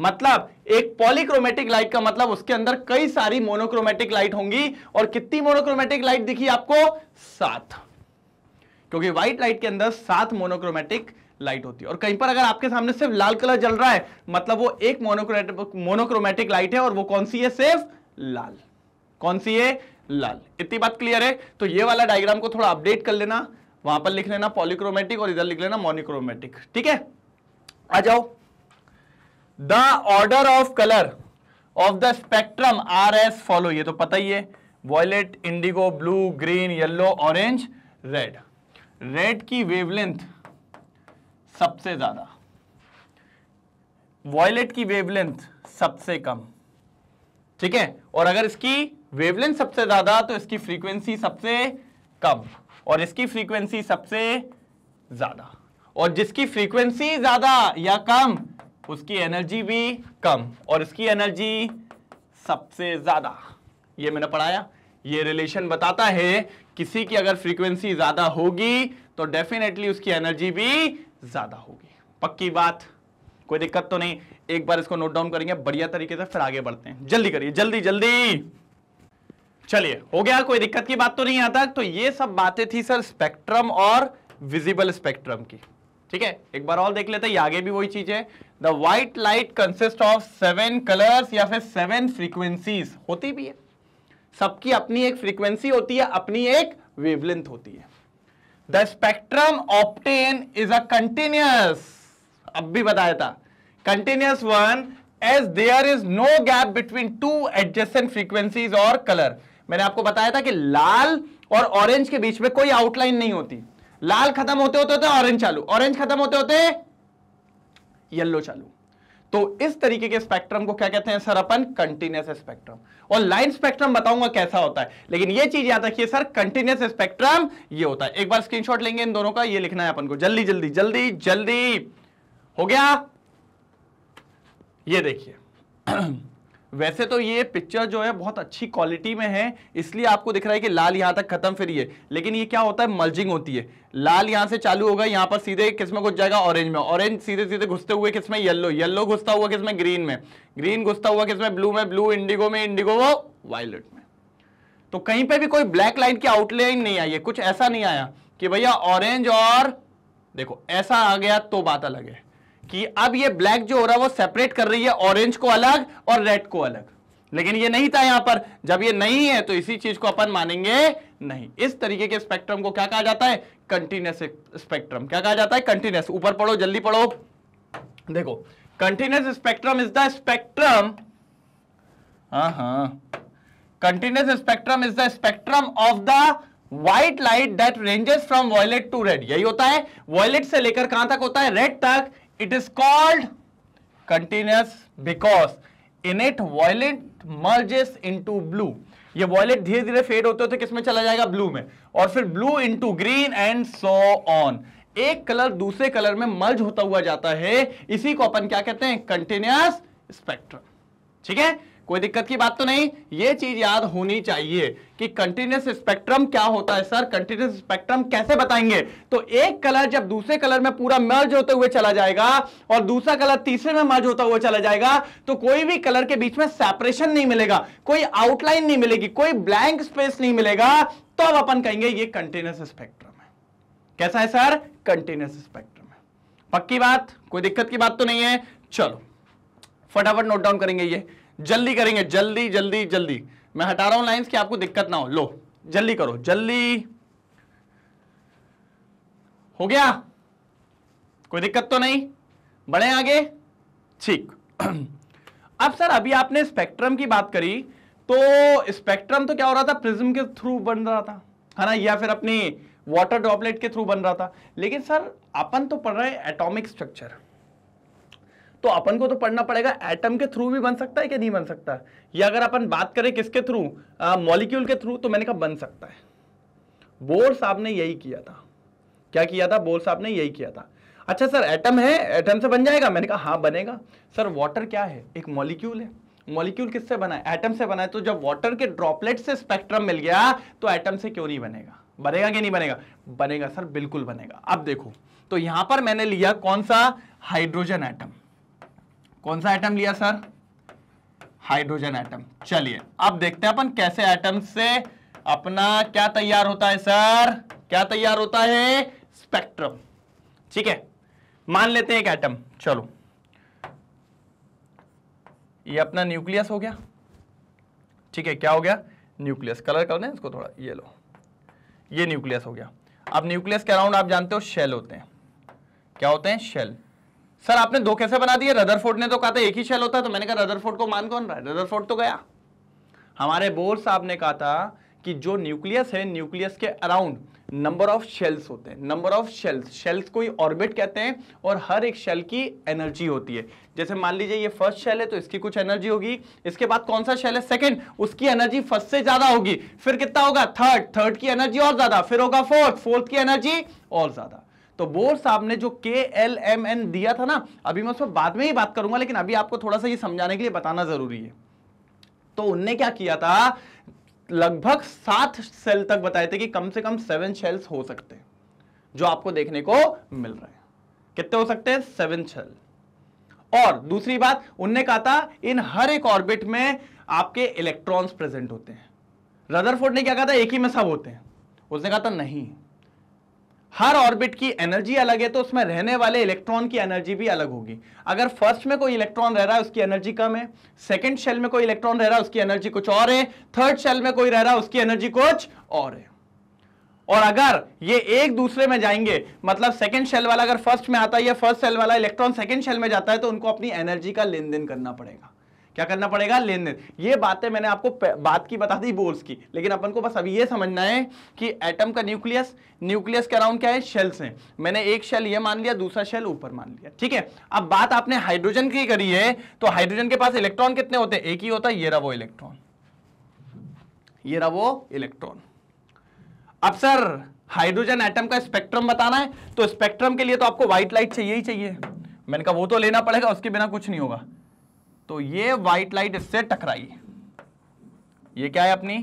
मतलब एक पॉलीक्रोमेटिक लाइट का मतलब उसके अंदर कई सारी मोनोक्रोमेटिक लाइट होंगी और कितनी मोनोक्रोमेटिक लाइट दिखी आपको सात क्योंकि व्हाइट लाइट के अंदर सात मोनोक्रोमेटिक लाइट होती है और कहीं पर अगर आपके सामने सिर्फ लाल कलर जल रहा है मतलब वो एक मोनोक्रोमेटिक मोनोक्रोमेटिक लाइट है और वो कौन सी है सिर्फ लाल कौन सी है लाल इतनी बात क्लियर है तो ये वाला डायग्राम को थोड़ा अपडेट कर लेना वहां पर लिख लेना पॉलिक्रोमेटिक और इधर लिख लेना मोनिक्रोमेटिक ठीक है आ जाओ the order of colour of the spectrum are as follow ये तो पता ही है violet indigo blue green yellow orange red red की वेवलेंथ सबसे ज़्यादा वॉयलेट की वेवलेंथ सबसे कम ठीक है और अगर इसकी वेवलेंथ सबसे ज़्यादा तो इसकी फ्रीक्वेंसी सबसे कम और इसकी फ्रीक्वेंसी सबसे ज़्यादा और जिसकी फ्रीक्वेंसी ज़्यादा या कम उसकी एनर्जी भी कम और इसकी एनर्जी सबसे ज़्यादा ये मैंने पढ़ाया ये रिलेशन बताता है किसी की अगर फ्रीक्वेंसी ज़्यादा होगी तो डेफिनेटली उसकी एनर्जी भी ज्यादा होगी पक्की बात कोई दिक्कत तो नहीं एक बार इसको नोट डाउन करेंगे बढ़िया तरीके से फिर आगे बढ़ते हैं जल्दी करिए जल्दी जल्दी चलिए हो गया कोई दिक्कत की बात तो नहीं आता तो ये सब बातें थी सर स्पेक्ट्रम और विजिबल स्पेक्ट्रम की ठीक है एक बार और देख लेते हैं आगे भी वही चीज है the white light consist of seven colours या फिर सेवन फ्रीक्वेंसीज होती भी है सबकी अपनी एक फ्रीक्वेंसी होती है अपनी एक वेवलेंथ होती है the spectrum obtain is a continuous अब भी बताया था continuous one as there is no gap between two adjacent frequencies और कलर मैंने आपको बताया था कि लाल और ऑरेंज के बीच में कोई आउटलाइन नहीं होती लाल खत्म होते होते होते ऑरेंज चालू ऑरेंज खत्म होते होते येलो चालू तो इस तरीके के स्पेक्ट्रम को क्या कहते हैं सर अपन कंटिन्यूस स्पेक्ट्रम और लाइन स्पेक्ट्रम बताऊंगा कैसा होता है लेकिन ये चीज याद रखिए सर कंटिन्यूस स्पेक्ट्रम ये होता है एक बार स्क्रीनशॉट लेंगे इन दोनों का ये लिखना है अपन को जल्दी जल्दी जल्दी जल्दी हो गया ये देखिए वैसे तो ये पिक्चर जो है बहुत अच्छी क्वालिटी में है इसलिए आपको दिख रहा है कि लाल यहाँ तक खत्म फिर ये लेकिन ये क्या होता है मल्जिंग होती है लाल यहाँ से चालू होगा यहाँ पर सीधे किसमें घुस जाएगा ऑरेंज में ऑरेंज सीधे सीधे घुसते हुए किसमें येल्लो येलो येलो घुसता हुआ किसमें ग्रीन में ग्रीन घुसता हुआ किसमें ब्लू में ब्लू इंडिगो में इंडिगो वो वायलेट में तो कहीं पर भी कोई ब्लैक लाइन की आउटलाइन नहीं आई है कुछ ऐसा नहीं आया कि भैया ऑरेंज और देखो ऐसा आ गया तो बात अलग है कि अब ये ब्लैक जो हो रहा है वो सेपरेट कर रही है ऑरेंज को अलग और रेड को अलग लेकिन ये नहीं था यहां पर जब ये नहीं है तो इसी चीज को अपन मानेंगे नहीं इस तरीके के स्पेक्ट्रम को क्या कहा जाता है कंटिन्यूस स्पेक्ट्रम क्या कहा जाता है कंटिन्यूस ऊपर पढ़ो जल्दी पढ़ो देखो continuous spectrum is the spectrum हाँ continuous spectrum is the spectrum of the white light that ranges from violet to red यही होता है वॉयलेट से लेकर कहां तक होता है रेड तक is called continuous because in it violet merges into blue ये वॉयलेट धीरे धीरे फेड होते होते किसमें चला जाएगा ब्लू में और फिर blue into green and so on एक कलर दूसरे कलर में मर्ज होता हुआ जाता है इसी को अपन क्या कहते हैं कंटिन्यूस स्पेक्ट्रम ठीक है कोई दिक्कत की बात तो नहीं ये चीज याद होनी चाहिए कि कंटिन्यूस स्पेक्ट्रम क्या होता है सर कंटिन्यूस स्पेक्ट्रम कैसे बताएंगे तो एक कलर जब दूसरे कलर में पूरा मर्ज होते हुए चला जाएगा और दूसरा कलर तीसरे में मर्ज होता हुआ चला जाएगा तो कोई भी कलर के बीच में सेपरेशन नहीं मिलेगा कोई आउटलाइन नहीं मिलेगी कोई ब्लैंक स्पेस नहीं मिलेगा तो अब अपन कहेंगे ये कंटिन्यूस स्पेक्ट्रम है कैसा है सर कंटिन्यूस स्पेक्ट्रम है पक्की बात कोई दिक्कत की बात तो नहीं है चलो फटाफट नोट डाउन करेंगे ये जल्दी करेंगे जल्दी जल्दी जल्दी मैं हटा रहा हूं लाइंस की आपको दिक्कत ना हो लो जल्दी करो जल्दी हो गया कोई दिक्कत तो नहीं बढ़े आगे ठीक अब सर अभी आपने स्पेक्ट्रम की बात करी तो स्पेक्ट्रम तो क्या हो रहा था प्रिज्म के थ्रू बन रहा था है ना या फिर अपनी वाटर ड्रॉपलेट के थ्रू बन रहा था लेकिन सर अपन तो पढ़ रहे हैं एटॉमिक स्ट्रक्चर तो अपन को तो पढ़ना पड़ेगा एटम के थ्रू भी बन सकता है कि नहीं बन सकता या अगर अपन बात करें किसके थ्रू मॉलिक्यूल के थ्रू तो मैंने कहा बन सकता है बोर साहब ने यही किया था क्या किया था बोर साहब ने यही किया था अच्छा सर एटम है एटम से बन जाएगा मैंने कहा हाँ बनेगा सर वाटर क्या है एक मॉलिक्यूल है मॉलिक्यूल किससे बना है एटम से बना है तो जब वाटर के ड्रॉपलेट से स्पेक्ट्रम मिल गया तो एटम से क्यों नहीं बनेगा बनेगा कि नहीं बनेगा बनेगा सर बिल्कुल बनेगा अब देखो तो यहां पर मैंने लिया कौन सा हाइड्रोजन एटम कौन सा आइटम लिया सर हाइड्रोजन आइटम चलिए अब देखते हैं अपन कैसे आइटम से अपना क्या तैयार होता है सर क्या तैयार होता है स्पेक्ट्रम ठीक है मान लेते हैं एक आइटम चलो ये अपना न्यूक्लियस हो गया ठीक है क्या हो गया न्यूक्लियस कलर कर दें इसको थोड़ा ये लो ये न्यूक्लियस हो गया अब न्यूक्लियस के अराउंड आप जानते हो शेल होते हैं क्या होते हैं शेल सर आपने दो कैसे बना दिए रदरफोर्ड ने तो कहा था एक ही शेल होता है तो मैंने कहा रदरफोर्ड को मान कौन रहा है रदरफोर्ड तो गया हमारे बोर साहब ने कहा था कि जो न्यूक्लियस है न्यूक्लियस के अराउंड नंबर ऑफ शेल्स होते हैं नंबर ऑफ शेल्स शेल्स को ही ऑर्बिट कहते हैं और हर एक शेल की एनर्जी होती है जैसे मान लीजिए ये फर्स्ट शेल है तो इसकी कुछ एनर्जी होगी इसके बाद कौन सा शेल है सेकंड उसकी एनर्जी फर्स्ट से ज्यादा होगी फिर कितना होगा थर्ड थर्ड की एनर्जी और ज्यादा फिर होगा फोर्थ फोर्थ की एनर्जी और ज्यादा तो बोर्ड साहब ने जो के एल एम एन दिया था ना अभी मैं उस पर बाद में ही बात करूंगा लेकिन अभी आपको थोड़ा सा ये समझाने के लिए बताना जरूरी है तो उनने क्या किया था लगभग सात सेल तक बताए थे कि कम से कम सेवन सेल्स हो सकते हैं जो आपको देखने को मिल रहे हैं कितने हो सकते हैं सेवन शेल और दूसरी बात उनने कहा था इन हर एक ऑर्बिट में आपके इलेक्ट्रॉन्स प्रेजेंट होते हैं रदरफोर्ड ने क्या कहा था एक ही में सब होते हैं उसने कहा था नहीं हर ऑर्बिट की एनर्जी अलग है तो उसमें रहने वाले इलेक्ट्रॉन की एनर्जी भी अलग होगी अगर फर्स्ट में कोई इलेक्ट्रॉन रह रहा है उसकी एनर्जी कम है सेकंड शेल में कोई इलेक्ट्रॉन रह रहा है उसकी एनर्जी कुछ और है थर्ड शेल में कोई रह रहा है उसकी एनर्जी कुछ और है और अगर ये एक दूसरे में जाएंगे मतलब सेकेंड शेल वाला अगर फर्स्ट में आता है या फर्स्ट सेल वाला इलेक्ट्रॉन सेकंड शेल में जाता है तो उनको अपनी एनर्जी का लेन देन करना पड़ेगा क्या करना पड़ेगा लेन देन ये बातें मैंने आपको बात की बता दी बोल्स की लेकिन अपन को बस अभी ये समझना है कि एटम का न्यूक्लियस न्यूक्लियस के अराउंड क्या है शेल्स हैं मैंने एक शेल ये मान लिया दूसरा शेल ऊपर मान लिया ठीक है अब बात आपने हाइड्रोजन की करी है तो हाइड्रोजन के पास इलेक्ट्रॉन कितने होते हैं एक ही होता है ये रहा वो इलेक्ट्रॉन ये रहा इलेक्ट्रॉन अब सर हाइड्रोजन एटम का स्पेक्ट्रम बताना है तो स्पेक्ट्रम के लिए तो आपको व्हाइट लाइट चाहिए ही चाहिए मैंने कहा वो तो लेना पड़ेगा उसके बिना कुछ नहीं होगा तो ये व्हाइट लाइट इससे टकराई ये क्या है अपनी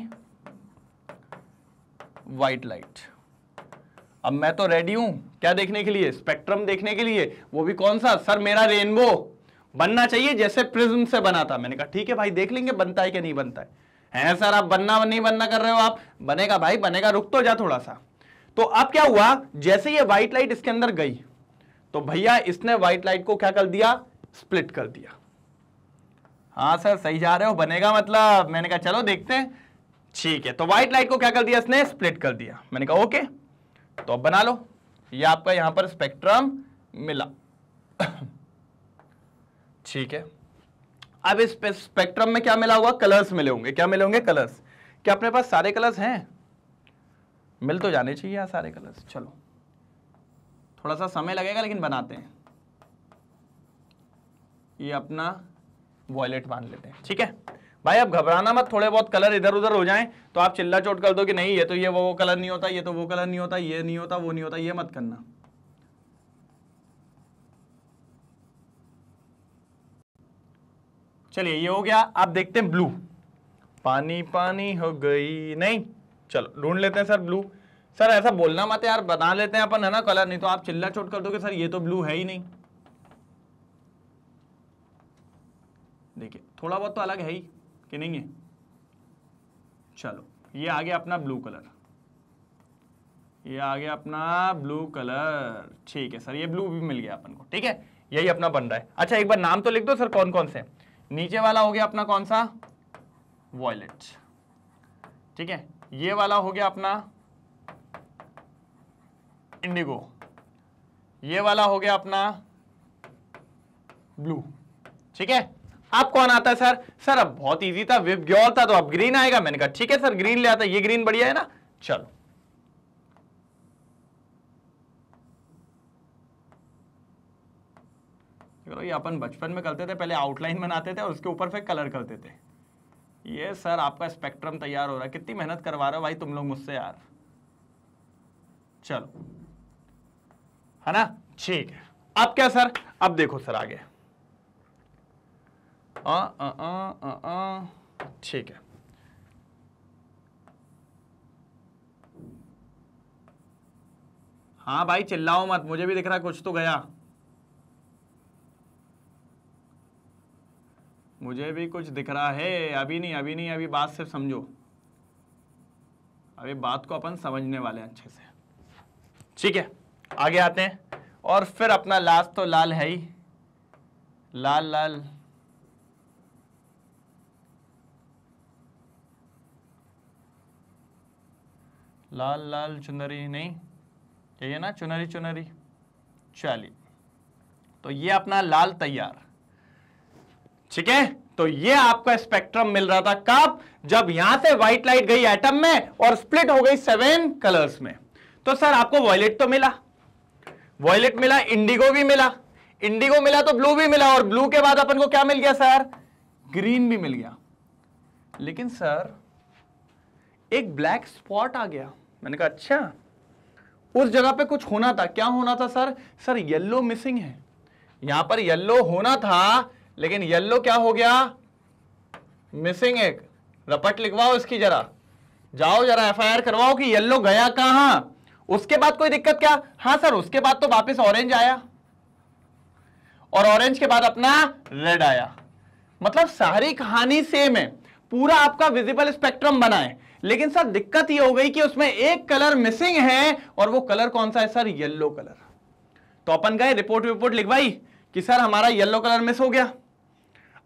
व्हाइट लाइट अब मैं तो रेडी हूं क्या देखने के लिए स्पेक्ट्रम देखने के लिए वो भी कौन सा सर मेरा रेनबो बनना चाहिए जैसे प्रिज्म से बना था मैंने कहा ठीक है भाई देख लेंगे बनता है कि नहीं बनता है हैं सर आप बनना नहीं बनना कर रहे हो आप बनेगा भाई बनेगा रुक तो जा थोड़ा सा तो अब क्या हुआ जैसे ये व्हाइट लाइट इसके अंदर गई तो भैया इसने व्हाइट लाइट को क्या कर दिया स्प्लिट कर दिया हाँ सर सही जा रहे हो बनेगा मतलब मैंने कहा चलो देखते हैं ठीक है तो व्हाइट लाइट को क्या कर दिया इसने स्प्लिट कर दिया मैंने कहा ओके तो अब बना लो ये आपका यहां पर स्पेक्ट्रम मिला ठीक है अब इस स्पेक्ट्रम में क्या मिला हुआ कलर्स मिले होंगे क्या मिले होंगे कलर्स क्या अपने पास सारे कलर्स हैं मिल तो जाने चाहिए यहां सारे कलर्स चलो थोड़ा सा समय लगेगा लेकिन बनाते हैं ये अपना वॉयलेट मान लेते हैं ठीक है भाई आप घबराना मत थोड़े बहुत कलर इधर उधर हो जाएं तो आप चिल्ला चोट कर दो कि नहीं ये तो ये वो कलर नहीं होता ये तो वो कलर नहीं होता ये नहीं होता वो नहीं होता ये मत करना चलिए ये हो गया आप देखते हैं ब्लू पानी पानी हो गई नहीं चलो ढूंढ लेते हैं सर ब्लू सर ऐसा बोलना मत यार बना लेते हैं अपन है ना कलर नहीं तो आप चिल्ला चोट कर दो सर ये तो ब्लू है ही नहीं देखिए थोड़ा बहुत तो अलग है ही कि नहीं है चलो ये आ गया अपना ब्लू कलर ये आ गया अपना ब्लू कलर ठीक है सर ये ब्लू भी मिल गया अपन को ठीक है यही अपना बन रहा है अच्छा एक बार नाम तो लिख दो सर कौन कौन से नीचे वाला हो गया अपना कौन सा वॉयलेट ठीक है ये वाला हो गया अपना इंडिगो ये वाला हो गया अपना ब्लू ठीक है अब कौन आता है सर सर अब बहुत ईजी था विप ग्योर था तो अब ग्रीन आएगा मैंने कहा ठीक है सर ग्रीन ले आता ये ग्रीन बढ़िया है ना चलो ये अपन बचपन में करते थे पहले आउटलाइन बनाते थे और उसके ऊपर फिर कलर करते थे ये सर आपका स्पेक्ट्रम तैयार हो रहा है कितनी मेहनत करवा रहे हो भाई तुम लोग मुझसे यार चलो है ना ठीक है अब क्या सर अब देखो सर आगे ठीक है हाँ भाई चिल्लाओ मत मुझे भी दिख रहा कुछ तो गया मुझे भी कुछ दिख रहा है अभी नहीं अभी नहीं अभी बात सिर्फ समझो अभी बात को अपन समझने वाले हैं अच्छे से ठीक है आगे आते हैं और फिर अपना लास्ट तो लाल है ही लाल लाल लाल लाल चुनरी नहीं यही ना चुनरी चुनरी चलिए तो ये अपना लाल तैयार ठीक है तो ये आपका स्पेक्ट्रम मिल रहा था कब जब यहां से व्हाइट लाइट गई एटम में और स्प्लिट हो गई सेवन कलर्स में तो सर आपको वॉयलेट तो मिला वॉयलेट मिला इंडिगो भी मिला इंडिगो मिला तो ब्लू भी मिला और ब्लू के बाद अपन को क्या मिल गया सर ग्रीन भी मिल गया लेकिन सर एक ब्लैक स्पॉट आ गया मैंने कहा अच्छा उस जगह पे कुछ होना था क्या होना था सर सर येल्लो मिसिंग है यहां पर येल्लो होना था लेकिन येल्लो क्या हो गया मिसिंग एक रपट लिखवाओ इसकी जरा जाओ जरा एफ करवाओ कि येल्लो गया कहां उसके बाद कोई दिक्कत क्या हाँ सर उसके बाद तो वापस ऑरेंज आया और ऑरेंज के बाद अपना रेड आया मतलब सारी कहानी सेम है पूरा आपका विजिबल स्पेक्ट्रम बना है लेकिन सर दिक्कत ये हो गई कि उसमें एक कलर मिसिंग है और वो कलर कौन सा है सर येलो कलर तो अपन गए रिपोर्ट विपोर्ट लिखवाई कि सर हमारा येलो कलर मिस हो गया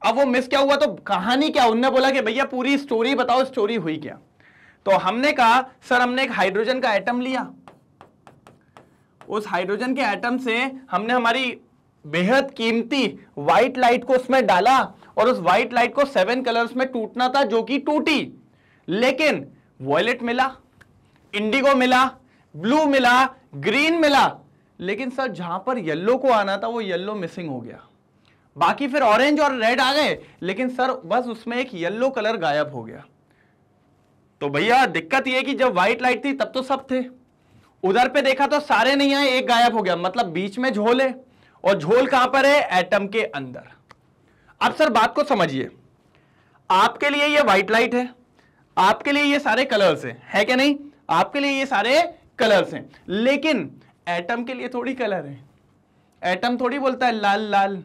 अब वो मिस क्या हुआ तो कहानी क्या उनने बोला कि भैया पूरी स्टोरी बताओ स्टोरी हुई क्या तो हमने कहा सर हमने एक हाइड्रोजन का एटम लिया उस हाइड्रोजन के एटम से हमने हमारी बेहद कीमती व्हाइट लाइट को उसमें डाला और उस व्हाइट लाइट को सेवन कलर्स में टूटना था जो कि टूटी लेकिन वॉयलेट मिला इंडिगो मिला ब्लू मिला ग्रीन मिला लेकिन सर जहां पर येल्लो को आना था वो येल्लो मिसिंग हो गया बाकी फिर ऑरेंज और रेड आ गए लेकिन सर बस उसमें एक येल्लो कलर गायब हो गया तो भैया दिक्कत यह कि जब व्हाइट लाइट थी तब तो सब थे उधर पे देखा तो सारे नहीं आए एक गायब हो गया मतलब बीच में झोल है और झोल कहां पर है एटम के अंदर अब सर बात को समझिए आपके लिए ये व्हाइट लाइट है आपके लिए ये सारे कलर्स हैं है क्या नहीं आपके लिए ये सारे कलर्स हैं लेकिन एटम के लिए थोड़ी कलर है एटम थोड़ी बोलता है लाल लाल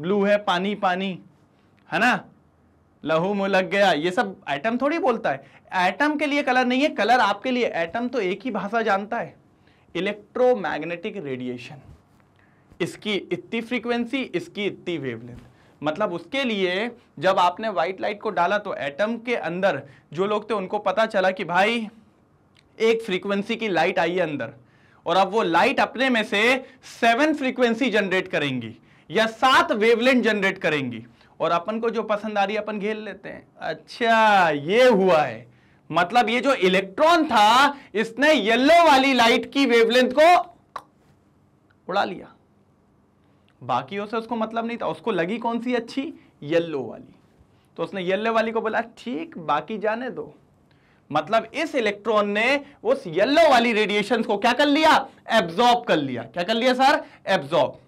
ब्लू है पानी पानी है ना लहू मु लग गया ये सब एटम थोड़ी बोलता है एटम के लिए कलर नहीं है कलर आपके लिए एटम तो एक ही भाषा जानता है इलेक्ट्रोमैग्नेटिक रेडिएशन इसकी इतनी फ्रीक्वेंसी इसकी इतनी वेवलेंथ मतलब उसके लिए जब आपने व्हाइट लाइट को डाला तो एटम के अंदर जो लोग थे उनको पता चला कि भाई एक फ्रीक्वेंसी की लाइट आई है अंदर और अब वो लाइट अपने में से सेवन फ्रीक्वेंसी जनरेट करेंगी या सात वेवलेंथ जनरेट करेंगी और अपन को जो पसंद आ रही है अपन घेर लेते हैं अच्छा ये हुआ है मतलब ये जो इलेक्ट्रॉन था इसने येलो वाली लाइट की वेवलेंथ को उड़ा लिया बाकियों से उसको मतलब नहीं था उसको लगी कौन सी अच्छी येल्लो वाली तो उसने येल्लो वाली को बोला ठीक बाकी जाने दो मतलब इस इलेक्ट्रॉन ने उस येल्लो वाली रेडिएशन को क्या कर लिया एब्जॉर्ब कर लिया क्या कर लिया सर एब्जॉर्ब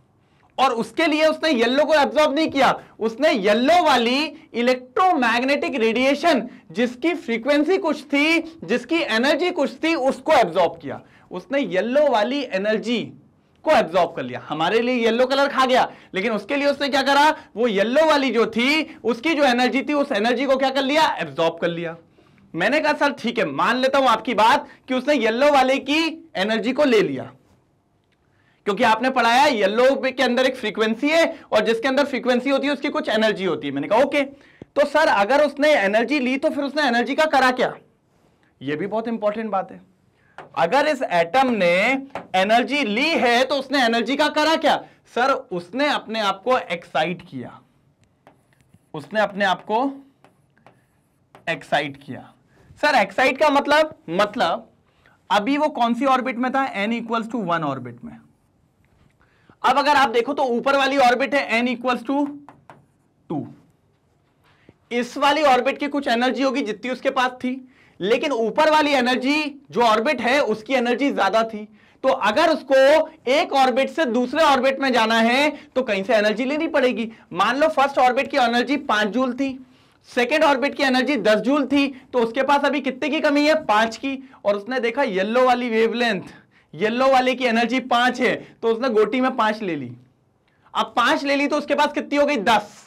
और उसके लिए उसने येल्लो को एब्जॉर्ब नहीं किया उसने येल्लो वाली इलेक्ट्रोमैग्नेटिक रेडिएशन जिसकी फ्रीक्वेंसी कुछ थी जिसकी एनर्जी कुछ थी उसको एब्जॉर्ब किया उसने येल्लो वाली एनर्जी को एब्जॉर्ब कर लिया हमारे लिए येलो कलर खा गया लेकिन उसके लिए उसने क्या करा वो येलो वाली जो थी उसकी जो एनर्जी थी उस एनर्जी को क्या कर लिया एब्जॉर्ब कर लिया मैंने कहा सर ठीक है मान लेता हूं आपकी बात कि उसने येल्लो वाले की एनर्जी को ले लिया क्योंकि आपने पढ़ाया येल्लो के अंदर एक फ्रीक्वेंसी है और जिसके अंदर फ्रीक्वेंसी होती है उसकी कुछ एनर्जी होती है मैंने कहा ओके तो सर अगर उसने एनर्जी ली तो फिर उसने एनर्जी का करा क्या यह भी बहुत इंपॉर्टेंट बात है अगर इस एटम ने एनर्जी ली है तो उसने एनर्जी का करा क्या सर उसने अपने आप को एक्साइट किया उसने अपने आप को एक्साइट किया सर एक्साइट का मतलब मतलब अभी वो कौन सी ऑर्बिट में था N equals to one orbit में अब अगर आप देखो तो ऊपर वाली ऑर्बिट है एन इक्वल्स टू टू इस वाली ऑर्बिट की कुछ एनर्जी होगी जितनी उसके पास थी लेकिन ऊपर वाली एनर्जी जो ऑर्बिट है उसकी एनर्जी ज्यादा थी तो अगर उसको एक ऑर्बिट से दूसरे ऑर्बिट में जाना है तो कहीं से एनर्जी लेनी पड़ेगी मान लो फर्स्ट ऑर्बिट की एनर्जी पांच जूल थी सेकेंड ऑर्बिट की एनर्जी दस जूल थी तो उसके पास अभी कितने की कमी है पांच की और उसने देखा येल्लो वाली वेवलेंथ येल्लो वाले की एनर्जी पांच है तो उसने गोटी में पांच ले ली अब पांच ले ली तो उसके पास कितनी हो गई दस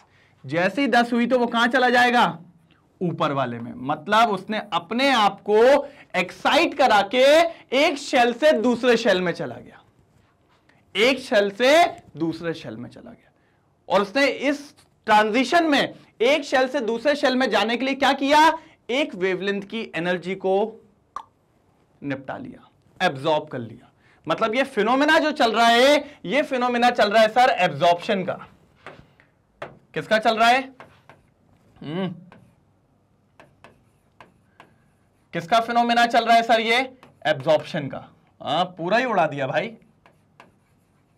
जैसे ही दस हुई तो वो कहां चला जाएगा ऊपर वाले में मतलब उसने अपने आप को एक्साइट करा के एक शेल से दूसरे शेल में चला गया एक शेल से दूसरे शेल में चला गया और उसने इस ट्रांजिशन में एक शेल से दूसरे शेल में जाने के लिए क्या किया एक वेवलेंथ की एनर्जी को निपटा लिया एब्जॉर्ब कर लिया मतलब ये फिनोमिना जो चल रहा है ये फिनोमिना चल रहा है सर एब्जॉर्प्शन का किसका चल रहा है हम्म किसका फिनोमिना चल रहा है सर ये एब्जॉर्प्शन का आ, पूरा ही उड़ा दिया भाई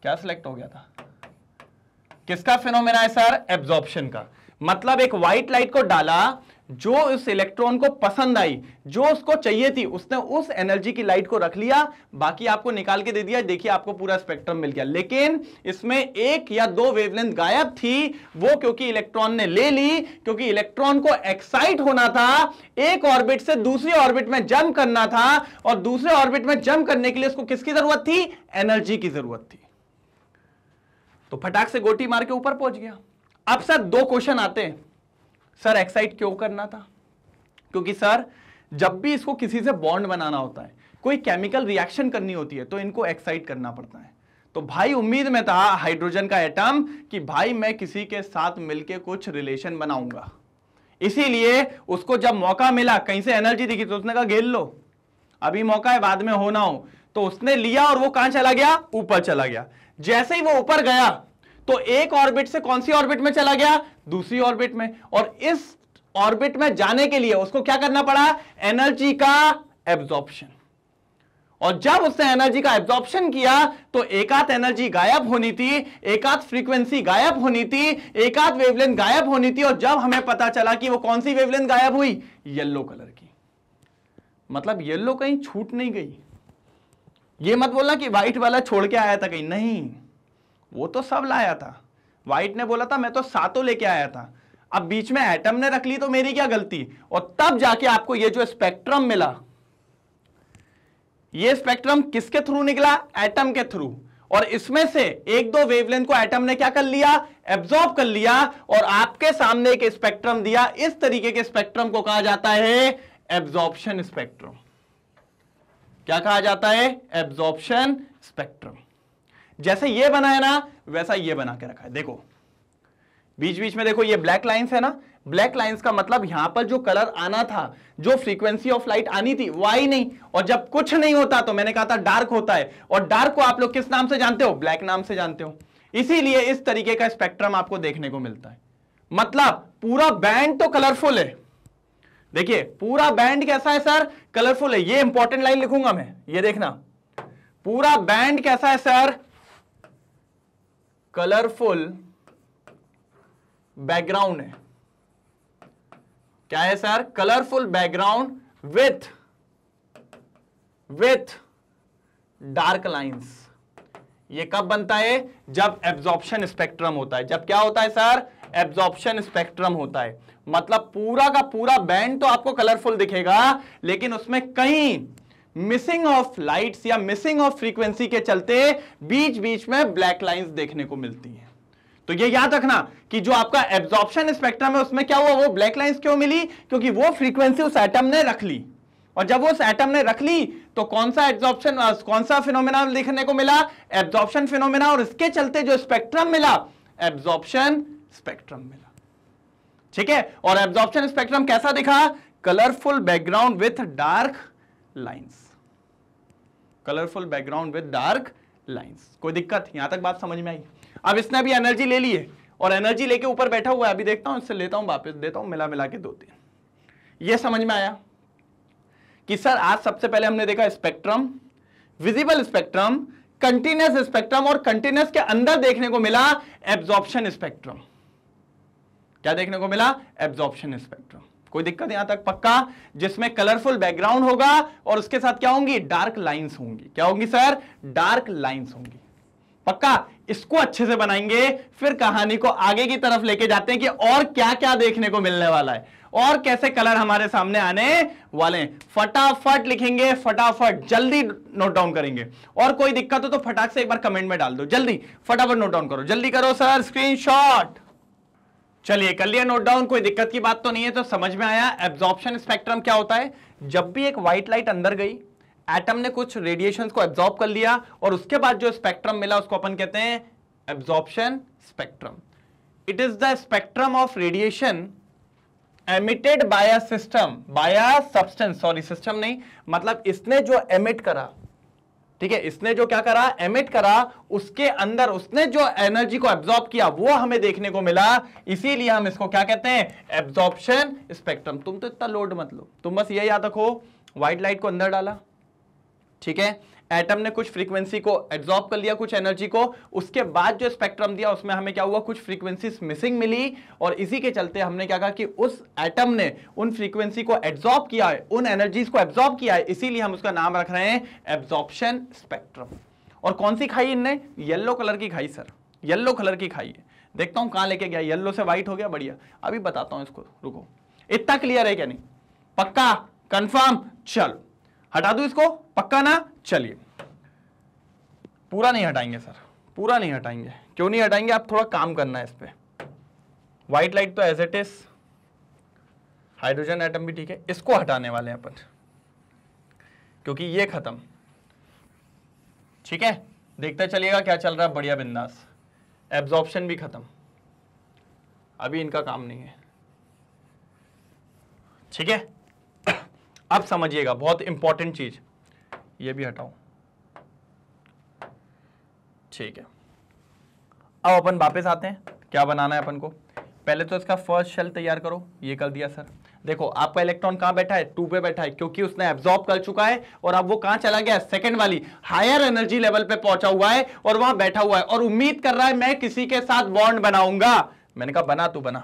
क्या सिलेक्ट हो गया था किसका फिनोमिना है सर एब्जॉर्प्शन का मतलब एक व्हाइट लाइट को डाला जो उस इलेक्ट्रॉन को पसंद आई जो उसको चाहिए थी उसने उस एनर्जी की लाइट को रख लिया बाकी आपको निकाल के दे दिया देखिए आपको पूरा स्पेक्ट्रम मिल गया लेकिन इसमें एक या दो वेवलेंथ गायब थी वो क्योंकि इलेक्ट्रॉन ने ले ली क्योंकि इलेक्ट्रॉन को एक्साइट होना था एक ऑर्बिट से दूसरी ऑर्बिट में जम करना था और दूसरे ऑर्बिट में जम करने के लिए उसको किसकी जरूरत थी एनर्जी की जरूरत थी तो फटाक से गोटी मार के ऊपर पहुंच गया अब सर दो क्वेश्चन आते हैं सर एक्साइट क्यों करना था क्योंकि सर जब भी इसको किसी से बॉन्ड बनाना होता है कोई केमिकल रिएक्शन करनी होती है तो इनको एक्साइट करना पड़ता है तो भाई उम्मीद में था हाइड्रोजन का एटम कि भाई मैं किसी के साथ मिलके कुछ रिलेशन बनाऊंगा इसीलिए उसको जब मौका मिला कहीं से एनर्जी दिखी तो उसने कहा घेर लो अभी मौका है बाद में होना हो तो उसने लिया और वो कहां चला गया ऊपर चला गया जैसे ही वो ऊपर गया तो एक ऑर्बिट से कौन सी ऑर्बिट में चला गया दूसरी ऑर्बिट में और इस ऑर्बिट में जाने के लिए उसको क्या करना पड़ा एनर्जी का एब्जॉर्प्शन और जब उसने एनर्जी का एब्जॉर्प्शन किया तो एकात एनर्जी गायब होनी थी एकात फ्रीक्वेंसी गायब होनी थी एकात वेवलेंथ गायब होनी थी और जब हमें पता चला कि वो कौन सी वेवलेंथ गायब हुई येलो कलर की मतलब येलो कहीं छूट नहीं गई ये मत बोलना कि व्हाइट वाला छोड़ के आया था कहीं नहीं वो तो सब लाया था व्हाइट ने बोला था मैं तो सातों लेके आया था अब बीच में एटम ने रख ली तो मेरी क्या गलती और तब जाके आपको ये जो स्पेक्ट्रम मिला ये स्पेक्ट्रम किसके थ्रू निकला एटम के थ्रू और इसमें से एक दो वेवलेंथ को एटम ने क्या कर लिया एब्जॉर्ब कर लिया और आपके सामने एक स्पेक्ट्रम दिया इस तरीके के स्पेक्ट्रम को कहा जाता है एब्जॉर्प्शन स्पेक्ट्रम क्या कहा जाता है एब्जॉर्प्शन स्पेक्ट्रम जैसे ये बना है ना वैसा ये बना के रखा है देखो बीच बीच में देखो ये ब्लैक लाइंस है ना ब्लैक लाइंस का मतलब यहां पर जो कलर आना था जो फ्रीक्वेंसी ऑफ लाइट आनी थी वो आई नहीं और जब कुछ नहीं होता तो मैंने कहा था डार्क होता है और डार्क को आप लोग किस नाम से जानते हो ब्लैक नाम से जानते हो इसीलिए इस तरीके का स्पेक्ट्रम आपको देखने को मिलता है मतलब पूरा बैंड तो कलरफुल है देखिए पूरा बैंड कैसा है सर कलरफुल है ये इंपॉर्टेंट लाइन लिखूंगा मैं ये देखना पूरा बैंड कैसा है सर कलरफुल बैकग्राउंड है क्या है sir colourful background with with dark lines ये कब बनता है जब एब्जॉर्प्शन स्पेक्ट्रम होता है जब क्या होता है सर एब्जॉर्प्शन स्पेक्ट्रम होता है मतलब पूरा का पूरा बैंड तो आपको कलरफुल दिखेगा लेकिन उसमें कहीं मिसिंग ऑफ लाइट्स या मिसिंग ऑफ फ्रीक्वेंसी के चलते बीच बीच में ब्लैक लाइंस देखने को मिलती हैं तो ये याद रखना कि जो आपका एब्जॉर्प्शन स्पेक्ट्रम है उसमें क्या हुआ वो ब्लैक लाइंस क्यों मिली क्योंकि वो फ्रीक्वेंसी उस एटम ने रख ली और जब उस एटम ने रख ली तो कौन सा एब्जॉर्प्शन कौन सा फिनोमिना देखने को मिला एब्जॉर्प्शन फिनोमिना और इसके चलते जो स्पेक्ट्रम मिला एब्जॉर्प्शन स्पेक्ट्रम मिला ठीक है और एब्जॉर्प्शन स्पेक्ट्रम कैसा दिखा colourful background with dark lines colourful background with dark lines कोई दिक्कत यहां तक बात समझ में आई अब इसने अभी एनर्जी ले ली है और एनर्जी लेके ऊपर बैठा हुआ है अभी देखता हूं इससे लेता हूं वापस देता हूं मिला मिला के दो तीन ये समझ में आया कि सर आज सबसे पहले हमने देखा spectrum visible spectrum continuous spectrum और कंटिन्यूस के अंदर देखने को मिला एब्जॉर्प्शन स्पेक्ट्रम क्या देखने को मिला एब्जॉर्प्शन स्पेक्ट्रम कोई दिक्कत यहां तक पक्का जिसमें कलरफुल बैकग्राउंड होगा और उसके साथ क्या होंगी डार्क लाइंस होंगी क्या होंगी सर डार्क लाइंस होंगी पक्का इसको अच्छे से बनाएंगे फिर कहानी को आगे की तरफ लेके जाते हैं कि और क्या क्या देखने को मिलने वाला है और कैसे कलर हमारे सामने आने वाले हैं फटाफट लिखेंगे फटाफट जल्दी नोट डाउन करेंगे और कोई दिक्कत हो तो फटाक से एक बार कमेंट में डाल दो जल्दी फटाफट नोट डाउन करो जल्दी करो सर स्क्रीनशॉट चलिए कर लिया नोट डाउन कोई दिक्कत की बात तो नहीं है तो समझ में आया एब्जॉर्प्शन स्पेक्ट्रम क्या होता है जब भी एक व्हाइट लाइट अंदर गई एटम ने कुछ रेडिएशन को एब्जॉर्ब कर लिया और उसके बाद जो स्पेक्ट्रम मिला उसको अपन कहते हैं absorption spectrum it is the spectrum of radiation emitted by a system by substance sorry system नहीं मतलब इसने जो एमिट करा ठीक है इसने जो क्या करा एमिट करा उसके अंदर उसने जो एनर्जी को एब्जॉर्ब किया वो हमें देखने को मिला इसीलिए हम इसको क्या कहते हैं एब्जॉर्प्शन स्पेक्ट्रम तुम तो इतना लोड मत लो तुम बस ये याद रखो व्हाइट लाइट को अंदर डाला ठीक है एटम ने कुछ फ्रीक्वेंसी को एब्जॉर्ब कर लिया कुछ एनर्जी को उसके बाद जो स्पेक्ट्रम दिया उसमें हमें क्या हुआ कुछ फ्रीक्वेंसीज मिसिंग मिली और इसी के चलते हमने क्या कहा कि उस एटम ने उन फ्रीक्वेंसी को एब्जॉर्ब किया है उन एनर्जीज को एब्जॉर्ब किया है इसीलिए हम उसका नाम रख रहे हैं एब्जॉर्प्शन स्पेक्ट्रम और कौन सी खाई इनने येल्लो कलर की खाई सर येल्लो कलर की खाई है देखता हूँ कहाँ लेके गया येल्लो से व्हाइट हो गया बढ़िया अभी बताता हूँ इसको रुको इतना क्लियर है क्या नहीं पक्का कंफर्म चलो हटा दू इसको पक्का ना चलिए पूरा नहीं हटाएंगे सर पूरा नहीं हटाएंगे क्यों नहीं हटाएंगे आप थोड़ा काम करना है इस पर व्हाइट लाइट तो as it is hydrogen atom भी ठीक है इसको हटाने वाले हैं अपन क्योंकि ये खत्म ठीक है देखते चलिएगा क्या चल रहा है बढ़िया बिंदास एब्जॉर्प्शन भी खत्म अभी इनका काम नहीं है ठीक है अब समझिएगा बहुत इंपॉर्टेंट चीज ये भी हटाओ ठीक है अब अपन वापस आते हैं क्या बनाना है अपन को पहले तो इसका फर्स्ट शेल तैयार करो ये कर दिया सर देखो आपका इलेक्ट्रॉन कहाँ बैठा है टू पे बैठा है क्योंकि उसने एब्जॉर्ब कर चुका है और अब वो कहां चला गया सेकंड वाली हायर एनर्जी लेवल पे पहुंचा हुआ है और वहां बैठा हुआ है और उम्मीद कर रहा है मैं किसी के साथ बॉन्ड बनाऊंगा मैंने कहा बना तू बना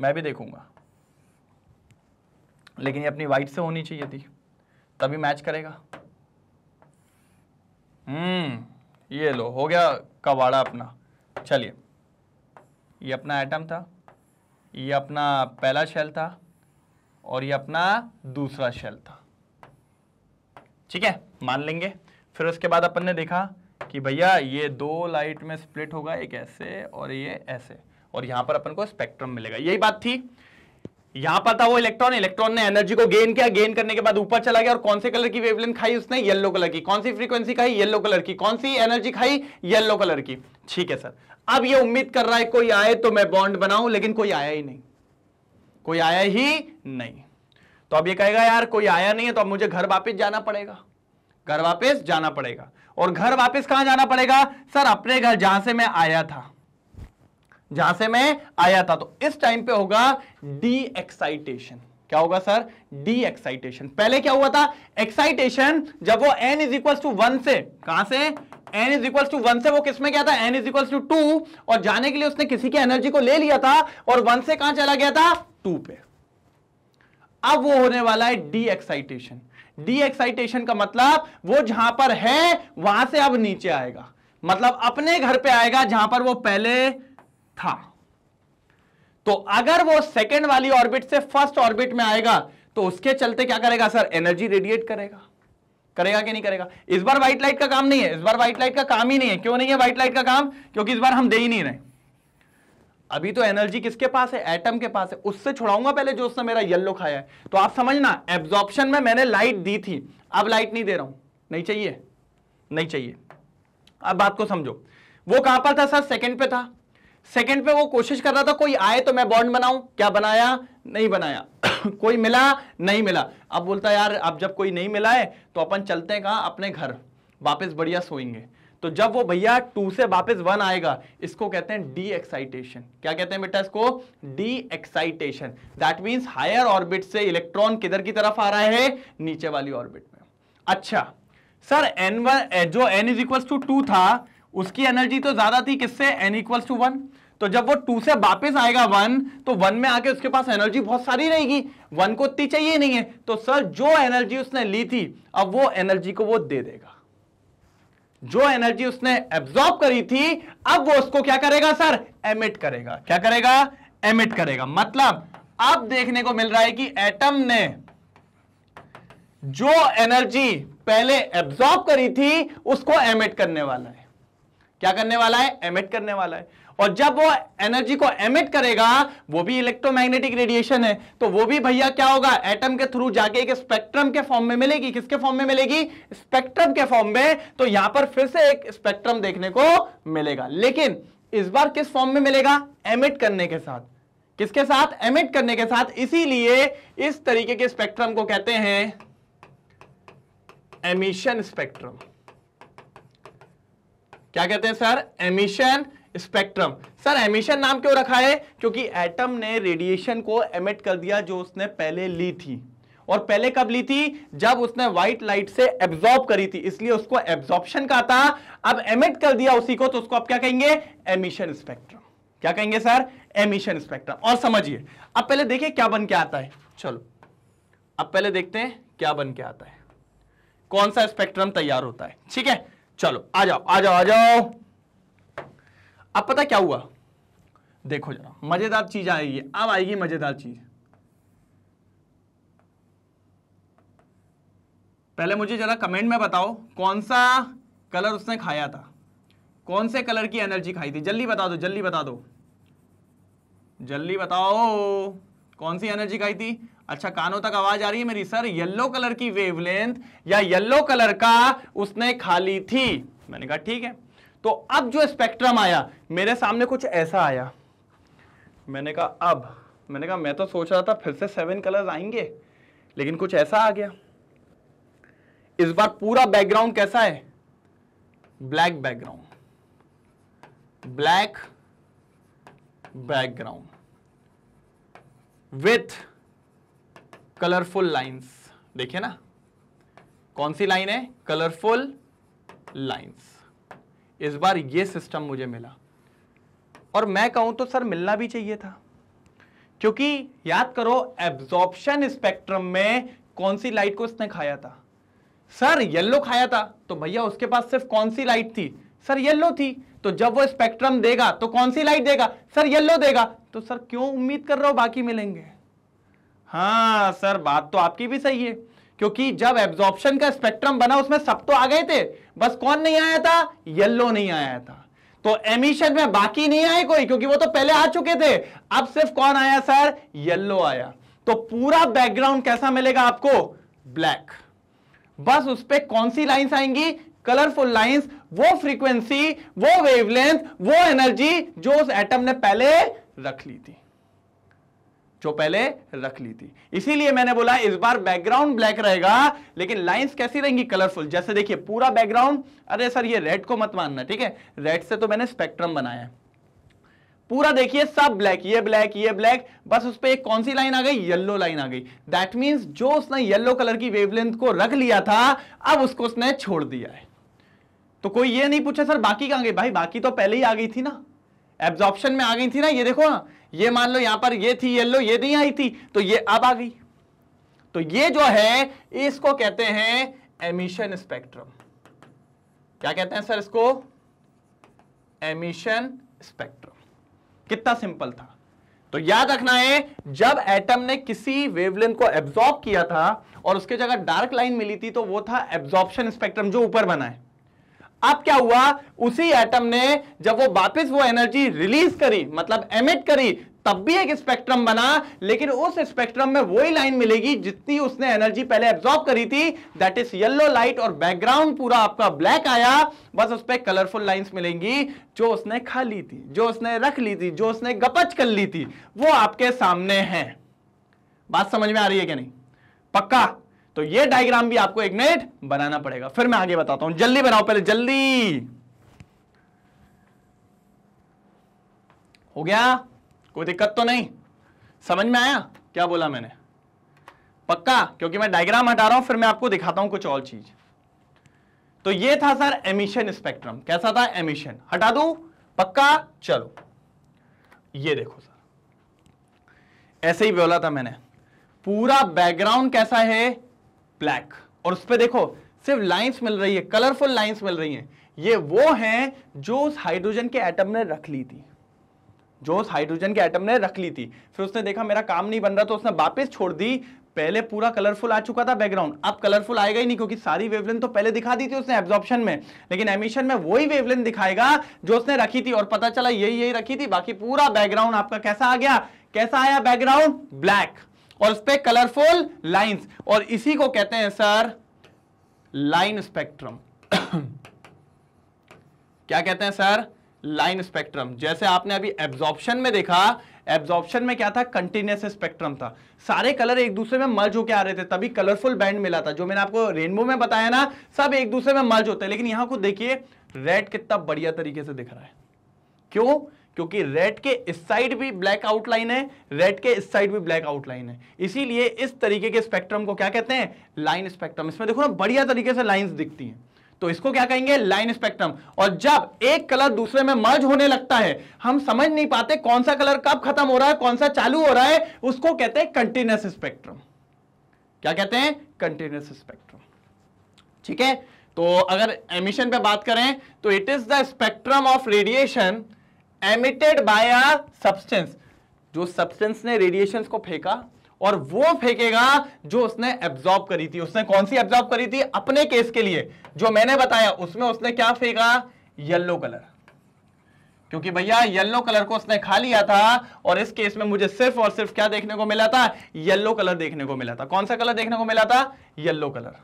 मैं भी देखूंगा लेकिन ये अपनी वाइट से होनी चाहिए थी तभी मैच करेगा हम्म ये लो हो गया कबाड़ा अपना चलिए ये अपना आइटम था ये अपना पहला शेल था और ये अपना दूसरा शेल था ठीक है मान लेंगे फिर उसके बाद अपन ने देखा कि भैया ये दो लाइट में स्प्लिट होगा एक ऐसे और ये ऐसे और यहाँ पर अपन को स्पेक्ट्रम मिलेगा यही बात थी यहां पर था वो इलेक्ट्रॉन इलेक्ट्रॉन ने एनर्जी को गेन किया गेन करने के बाद ऊपर चला गया और कौन से कलर की वेवलेंथ खाई उसने येलो कलर की कौन सी फ्रीक्वेंसी खाई येलो कलर की कौन सी एनर्जी खाई येलो कलर की ठीक है सर अब ये उम्मीद कर रहा है कोई आए तो मैं बॉन्ड बनाऊं लेकिन कोई आया ही नहीं कोई आया ही नहीं तो अब ये कहेगा यार कोई आया नहीं है तो अब मुझे घर वापिस जाना पड़ेगा घर वापिस जाना पड़ेगा और घर वापिस कहां जाना पड़ेगा सर अपने घर जहां से मैं आया था जहां से मैं आया था तो इस टाइम पे होगा डी एक्साइटेशन क्या होगा सर डी एक्साइटेशन पहले क्या हुआ था एक्साइटेशन जब वो n is equal to one से कहां से n is equal to one से वो किसमें गया था n is equal to two और जाने के लिए उसने किसी की एनर्जी को ले लिया था और वन से कहां चला गया था टू पे अब वो होने वाला है डी एक्साइटेशन डी एक्साइटेशन का मतलब वो जहां पर है वहां से अब नीचे आएगा मतलब अपने घर पे आएगा जहां पर वो पहले था तो अगर वो सेकेंड वाली ऑर्बिट से फर्स्ट ऑर्बिट में आएगा तो उसके चलते क्या करेगा सर एनर्जी रेडिएट करेगा करेगा कि नहीं करेगा इस बार व्हाइट लाइट का काम नहीं है इस बार व्हाइट लाइट का काम ही नहीं है क्यों नहीं है व्हाइट लाइट का काम क्योंकि इस बार हम दे ही नहीं रहे अभी तो एनर्जी किसके पास है एटम के पास है उससे छुड़ाऊंगा पहले जो उसने मेरा येलो खाया है तो आप समझना एब्जॉर्प्शन में मैंने लाइट दी थी अब लाइट नहीं दे रहा हूं नहीं चाहिए नहीं चाहिए अब बात को समझो वो कहां पर था सर सेकंड पे था सेकंड पे वो कोशिश कर रहा था कोई आए तो मैं बॉन्ड बनाऊं क्या बनाया नहीं बनाया कोई मिला नहीं मिला अब बोलता यार अब जब कोई नहीं मिला है तो अपन चलते हैं कहाँ अपने घर वापस बढ़िया सोएंगे तो जब वो भैया टू से वापस वन आएगा इसको कहते हैं डी एक्साइटेशन क्या कहते हैं बेटा इसको de excitation that means higher orbit से इलेक्ट्रॉन किधर की तरफ आ रहा है नीचे वाली ऑर्बिट में अच्छा सर एन वन जो n is equals to two था उसकी एनर्जी तो ज्यादा थी किससे एन इक्वल्स टू वन तो जब वो टू से वापस आएगा वन तो वन में आके उसके पास एनर्जी बहुत सारी रहेगी वन को उतनी चाहिए नहीं है तो सर जो एनर्जी उसने ली थी अब वो एनर्जी को वो दे देगा जो एनर्जी उसने एब्जॉर्ब करी थी अब वो उसको क्या करेगा सर एमिट करेगा क्या करेगा एमिट करेगा मतलब अब देखने को मिल रहा है कि एटम ने जो एनर्जी पहले एब्जॉर्ब करी थी उसको एमिट करने वाला है क्या करने वाला है एमिट करने वाला है और जब वो एनर्जी को एमिट करेगा वो भी इलेक्ट्रोमैग्नेटिक रेडिएशन है तो वो भी भैया क्या होगा एटम के थ्रू जाके एक स्पेक्ट्रम के फॉर्म में मिलेगी किसके फॉर्म में मिलेगी स्पेक्ट्रम के फॉर्म में तो यहां पर फिर से एक स्पेक्ट्रम देखने को मिलेगा लेकिन इस बार किस फॉर्म में मिलेगा एमिट करने के साथ किसके साथ एमिट करने के साथ इसीलिए इस तरीके के स्पेक्ट्रम को कहते हैं एमिशन स्पेक्ट्रम क्या कहते हैं sir emission spectrum sir emission नाम क्यों रखा है क्योंकि एटम ने रेडिएशन को एमिट कर दिया जो उसने पहले ली थी और पहले कब ली थी जब उसने व्हाइट लाइट से एब्जॉर्ब करी थी इसलिए उसको एब्जॉर्प्शन का था अब एमिट कर दिया उसी को तो उसको आप क्या कहेंगे एमिशन स्पेक्ट्रम क्या कहेंगे सर एमिशन स्पेक्ट्रम और समझिए अब पहले देखिए क्या बन के आता है चलो अब पहले देखते हैं क्या बन के आता है कौन सा स्पेक्ट्रम तैयार होता है ठीक है चलो आ जाओ आ जाओ आ जाओ अब पता क्या हुआ देखो जरा मजेदार चीज आएगी अब आएगी मजेदार चीज पहले मुझे जरा कमेंट में बताओ कौन सा कलर उसने खाया था कौन से कलर की एनर्जी खाई थी जल्दी बता दो जल्दी बता दो जल्दी बताओ कौन सी एनर्जी खाई थी अच्छा कानों तक आवाज आ रही है मेरी सर येलो कलर की वेवलेंथ या येलो कलर का उसने खा ली थी मैंने कहा ठीक है तो अब जो स्पेक्ट्रम आया मेरे सामने कुछ ऐसा आया मैंने कहा अब मैंने कहा मैं तो सोच रहा था फिर से सेवन कलर्स आएंगे लेकिन कुछ ऐसा आ गया इस बार पूरा बैकग्राउंड कैसा है black background black background with colourful lines देखिए ना कौन सी लाइन है कलरफुल लाइंस इस बार ये सिस्टम मुझे मिला और मैं कहूं तो सर मिलना भी चाहिए था क्योंकि याद करो एब्जॉर्प्शन स्पेक्ट्रम में कौन सी लाइट को उसने खाया था सर येलो खाया था तो भैया उसके पास सिर्फ कौन सी लाइट थी सर येलो थी तो जब वो स्पेक्ट्रम देगा तो कौन सी लाइट देगा सर येलो देगा तो सर क्यों उम्मीद कर रहे हो बाकी मिलेंगे हाँ सर बात तो आपकी भी सही है क्योंकि जब एब्जॉर्प्शन का स्पेक्ट्रम बना उसमें सब तो आ गए थे बस कौन नहीं आया था येल्लो नहीं आया था तो एमिशन में बाकी नहीं आए कोई क्योंकि वो तो पहले आ चुके थे अब सिर्फ कौन आया सर येलो आया तो पूरा बैकग्राउंड कैसा मिलेगा आपको ब्लैक बस उस पर कौन सी लाइन आएंगी कलरफुल लाइन वो फ्रीक्वेंसी वो वेवलेंथ वो एनर्जी जो उस एटम ने पहले रख ली थी जो पहले रख ली थी इसीलिए मैंने बोला इस बार बैकग्राउंड ब्लैक रहेगा लेकिन लाइंस कैसी रहेंगी कलरफुल जैसे देखिए पूरा बैकग्राउंड अरे सर ये रेड को मत मानना ठीक है रेड से तो मैंने स्पेक्ट्रम बनाया है पूरा देखिए सब ब्लैक ये ब्लैक ये ब्लैक बस उस पर एक कौन सी लाइन आ गई येलो लाइन आ गई दैट मीन्स जो उसने येलो कलर की वेवलेंथ को रख लिया था अब उसको उसने छोड़ दिया है तो कोई ये नहीं पूछा सर बाकी कहाँ गई भाई बाकी तो पहले ही आ गई थी ना एब्जॉर्प्शन में आ गई थी ना ये देखो ना ये मान लो यहां पर ये थी येलो ये नहीं आई थी तो ये अब आ गई तो ये जो है इसको कहते हैं एमिशन स्पेक्ट्रम क्या कहते हैं सर इसको एमिशन स्पेक्ट्रम कितना सिंपल था तो याद रखना है जब एटम ने किसी वेवलेंथ को एब्जॉर्ब किया था और उसके जगह डार्क लाइन मिली थी तो वो था एब्जॉर्प्शन स्पेक्ट्रम जो ऊपर बना है अब क्या हुआ उसी एटम ने जब वो वापस वो एनर्जी रिलीज करी मतलब एमिट करी तब भी एक स्पेक्ट्रम बना लेकिन उस स्पेक्ट्रम में वही लाइन मिलेगी जितनी उसने एनर्जी पहले एब्सॉर्ब करी थी दैट इज येलो लाइट और बैकग्राउंड पूरा आपका ब्लैक आया बस उस पर कलरफुल लाइन मिलेंगी जो उसने खा ली थी जो उसने रख ली थी जो उसने गपच कर ली थी वो आपके सामने है बात समझ में आ रही है क्या नहीं पक्का तो ये डायग्राम भी आपको एक मिनट बनाना पड़ेगा फिर मैं आगे बताता हूं जल्दी बनाओ पहले जल्दी हो गया कोई दिक्कत तो नहीं समझ में आया क्या बोला मैंने पक्का क्योंकि मैं डायग्राम हटा रहा हूं फिर मैं आपको दिखाता हूं कुछ और चीज तो ये था सर एमिशन स्पेक्ट्रम कैसा था एमिशन हटा दू पक्का चलो ये देखो सर ऐसे ही बोला था मैंने पूरा बैकग्राउंड कैसा है ब्लैक और उस पर देखो सिर्फ लाइंस मिल रही है कलरफुल लाइंस मिल रही हैं ये वो हैं जो उस हाइड्रोजन के एटम ने रख ली थी जो उस हाइड्रोजन के एटम ने रख ली थी फिर उसने देखा मेरा काम नहीं बन रहा तो उसने वापस छोड़ दी पहले पूरा कलरफुल आ चुका था बैकग्राउंड अब कलरफुल आएगा ही नहीं क्योंकि सारी वेवलेंथ तो पहले दिखा दी थी उसने एब्जॉर्प्शन में लेकिन एमिशन में वही वेवलेंथ दिखाएगा जो उसने रखी थी और पता चला यही यही रखी थी बाकी पूरा बैकग्राउंड आपका कैसा आ गया कैसा आया बैकग्राउंड ब्लैक और उस पर कलरफुल लाइन और इसी को कहते हैं सर लाइन स्पेक्ट्रम क्या कहते हैं सर लाइन स्पेक्ट्रम जैसे आपने अभी एब्जॉर्प्शन में देखा एब्जॉर्प्शन में क्या था कंटिन्यूस स्पेक्ट्रम था सारे कलर एक दूसरे में मर्ज होकर आ रहे थे तभी कलरफुल बैंड मिला था जो मैंने आपको रेनबो में बताया ना सब एक दूसरे में मर्ज होते हैं लेकिन यहां को देखिए रेड कितना बढ़िया तरीके से दिख रहा है क्यों क्योंकि रेड के इस साइड भी ब्लैक आउटलाइन है रेड के इस साइड भी ब्लैक आउटलाइन है इसीलिए इस तरीके के स्पेक्ट्रम को क्या कहते हैं लाइन स्पेक्ट्रम इसमें देखो ना बढ़िया तरीके से लाइन्स दिखती हैं तो इसको क्या कहेंगे लाइन स्पेक्ट्रम और जब एक कलर दूसरे में मर्ज होने लगता है हम समझ नहीं पाते कौन सा कलर कब खत्म हो रहा है कौन सा चालू हो रहा है उसको कहते हैं कंटिन्यूस स्पेक्ट्रम क्या कहते हैं कंटिन्यूस स्पेक्ट्रम ठीक है तो अगर एमिशन पे बात करें तो it is the spectrum of radiation emitted by a substance जो सब्सटेंस ने रेडिएशन को फेंका और वो फेंकेगा जो उसने एब्जॉर्ब करी थी उसने कौन सी एब्जॉर्ब करी थी अपने केस के लिए जो मैंने बताया उसमें उसने क्या फेंका येलो कलर क्योंकि भैया येलो कलर को उसने खा लिया था और इस केस में मुझे सिर्फ और सिर्फ क्या देखने को मिला था येलो कलर देखने को मिला था कौन सा कलर देखने को मिला था येलो कलर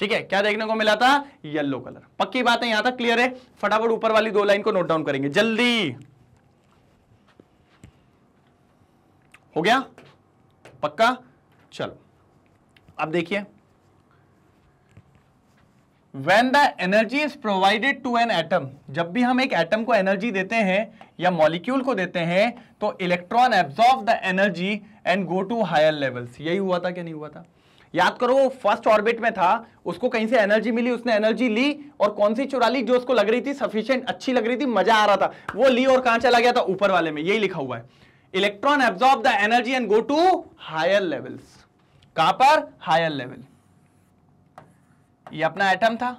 ठीक है क्या देखने को मिला था येलो कलर पक्की बात है यहां तक क्लियर है फटाफट ऊपर वाली दो लाइन को नोट डाउन करेंगे जल्दी हो गया पक्का चलो अब देखिए when the energy is provided to an atom जब भी हम एक एटम को एनर्जी देते हैं या मॉलिक्यूल को देते हैं तो electron absorb the energy and go to higher levels यही हुआ था क्या नहीं हुआ था याद करो वो फर्स्ट ऑर्बिट में था उसको कहीं से एनर्जी मिली उसने एनर्जी ली और कौन सी चुराली जो उसको लग रही थी सफिशियंट अच्छी लग रही थी मजा आ रहा था वो ली और कहां चला गया था ऊपर वाले में यही लिखा हुआ है electron absorb the energy and go to higher levels कहां पर हायर लेवल ये अपना एटम था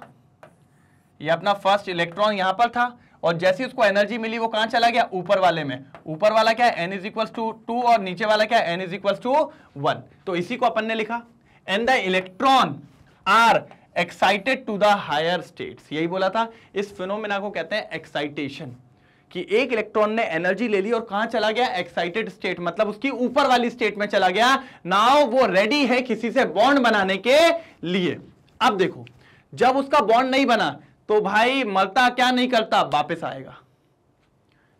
ये अपना फर्स्ट इलेक्ट्रॉन यहां पर था और जैसे उसको एनर्जी मिली वो कहां चला गया ऊपर वाले में ऊपर वाला क्या है n is equal to two और नीचे वाला क्या है n is equal to one तो इसी को अपन ने लिखा and the electron are excited to the higher states यही बोला था इस फिनोमिना को कहते हैं एक्साइटेशन कि एक इलेक्ट्रॉन ने एनर्जी ले ली और कहां चला गया एक्साइटेड स्टेट मतलब उसकी ऊपर वाली स्टेट में चला गया नाउ वो रेडी है किसी से बॉन्ड बनाने के लिए अब देखो जब उसका बॉन्ड नहीं बना तो भाई मरता क्या नहीं करता वापस आएगा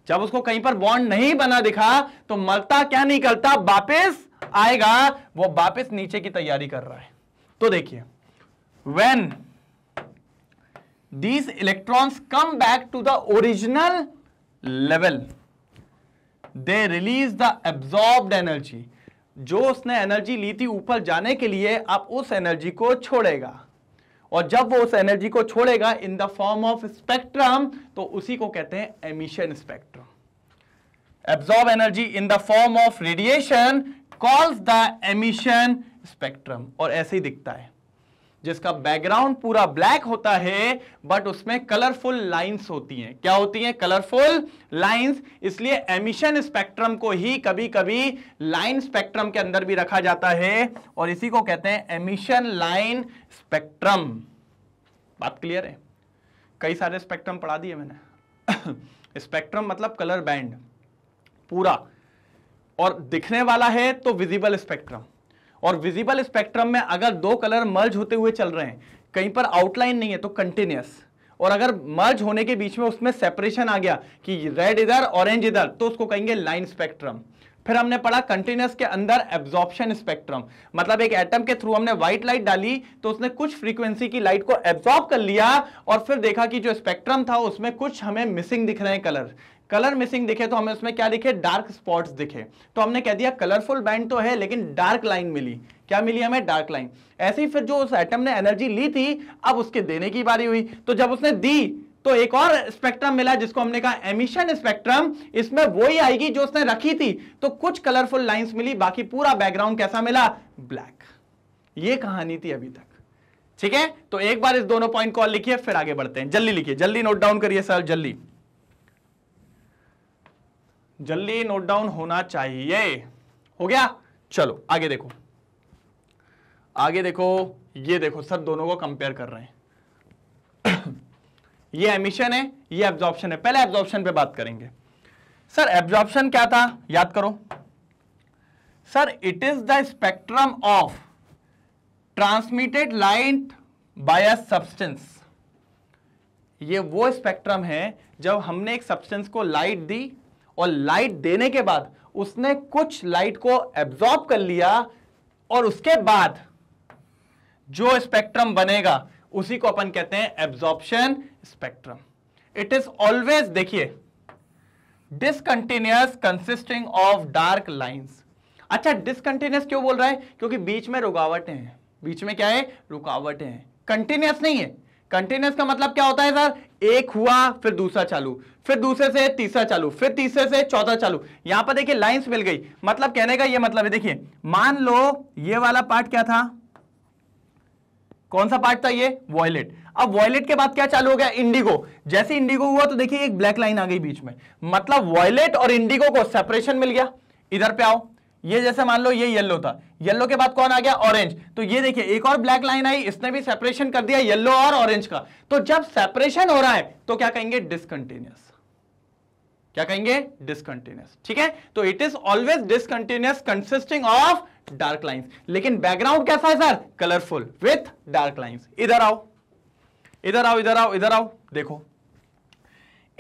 जब उसको कहीं पर बॉन्ड नहीं बना दिखा तो मरता क्या नहीं करता वापस आएगा वो वापस नीचे की तैयारी कर रहा है तो देखिए when these electron come back to the original level they release the absorbed energy जो उसने एनर्जी ली थी ऊपर जाने के लिए अब उस एनर्जी को छोड़ेगा और जब वो उस एनर्जी को छोड़ेगा in the form of spectrum तो उसी को कहते हैं emission spectrum absorb energy in the form of radiation calls the emission spectrum और ऐसे ही दिखता है जिसका बैकग्राउंड पूरा ब्लैक होता है बट उसमें कलरफुल लाइंस होती हैं क्या होती हैं कलरफुल लाइंस इसलिए एमिशन स्पेक्ट्रम को ही कभी कभी लाइन स्पेक्ट्रम के अंदर भी रखा जाता है और इसी को कहते हैं एमिशन लाइन स्पेक्ट्रम बात क्लियर है कई सारे स्पेक्ट्रम पढ़ा दिए मैंने स्पेक्ट्रम मतलब कलर बैंड पूरा और दिखने वाला है तो विजिबल स्पेक्ट्रम और विजिबल स्पेक्ट्रम में अगर दो कलर मर्ज होते हुए चल रहे हैं कहीं पर आउटलाइन नहीं है तो कंटिन्यूस और अगर मर्ज होने के बीच में उसमें सेपरेशन आ गया कि रेड इधर ऑरेंज इधर तो उसको कहेंगे लाइन स्पेक्ट्रम फिर हमने पढ़ा कंटिन्यूस के अंदर एब्जॉर्प्शन स्पेक्ट्रम मतलब एक एटम के थ्रू हमने व्हाइट लाइट डाली तो उसने कुछ फ्रीक्वेंसी की लाइट को एब्जॉर्ब कर लिया और फिर देखा कि जो स्पेक्ट्रम था उसमें कुछ हमें मिसिंग दिख रहे हैं कलर कलर मिसिंग दिखे तो हमें उसमें क्या दिखे डार्क स्पॉट्स दिखे तो हमने कह दिया कलरफुल बैंड तो है लेकिन डार्क लाइन मिली क्या मिली हमें डार्क लाइन ऐसी फिर जो उस एटम ने एनर्जी ली थी अब उसके देने की बारी हुई तो जब उसने दी तो एक और स्पेक्ट्रम मिला जिसको हमने कहा एमिशन स्पेक्ट्रम इसमें वही आएगी जो उसने रखी थी तो कुछ कलरफुल लाइंस मिली बाकी पूरा बैकग्राउंड कैसा मिला ब्लैक ये कहानी थी अभी तक ठीक है तो एक बार इस दोनों पॉइंट को और लिखिए फिर आगे बढ़ते हैं जल्दी लिखिए जल्दी नोट डाउन करिए सर जल्दी जल्दी नोट डाउन होना चाहिए हो गया चलो आगे देखो आगे देखो ये देखो सर दोनों को कंपेयर कर रहे हैं ये एमिशन है ये एब्जॉर्प्शन है पहले एब्जॉर्प्शन पे बात करेंगे सर एब्जॉर्प्शन क्या था याद करो sir it is the spectrum of transmitted light by a substance ये वो स्पेक्ट्रम है जब हमने एक सब्सटेंस को लाइट दी और लाइट देने के बाद उसने कुछ लाइट को एब्जॉर्ब कर लिया और उसके बाद जो स्पेक्ट्रम बनेगा उसी को अपन कहते हैं absorption spectrum it is always देखिए discontinuous consisting of dark lines अच्छा डिसकंटिन्यूस क्यों बोल रहा है क्योंकि बीच में रुकावटें हैं बीच में क्या है रुकावटें हैं कंटिन्यूस नहीं है कंटिन्यूस का मतलब क्या होता है सर एक हुआ फिर दूसरा चालू फिर दूसरे से तीसरा चालू फिर तीसरे से चौथा चालू यहां पर देखिए लाइंस मिल गई मतलब कहने का ये मतलब है देखिए मान लो ये वाला पार्ट क्या था कौन सा पार्ट था ये वॉयलेट अब वॉयलेट के बाद क्या चालू हो गया इंडिगो जैसे इंडिगो हुआ तो देखिए एक ब्लैक लाइन आ गई बीच में मतलब वॉयलेट और इंडिगो को सेपरेशन मिल गया इधर पे आओ ये जैसे मान लो ये येलो था येलो के बाद कौन आ गया ऑरेंज तो ये देखिए एक और ब्लैक लाइन आई इसने भी सेपरेशन कर दिया येलो और ऑरेंज का तो जब सेपरेशन हो रहा है तो क्या कहेंगे डिसकंटिन्यूस क्या कहेंगे डिसकंटिन्यूस ठीक है तो it is always discontinuous consisting of dark lines लेकिन बैकग्राउंड कैसा है sir colourful with dark lines इधर आओ इधर आओ इधर आओ इधर आओ देखो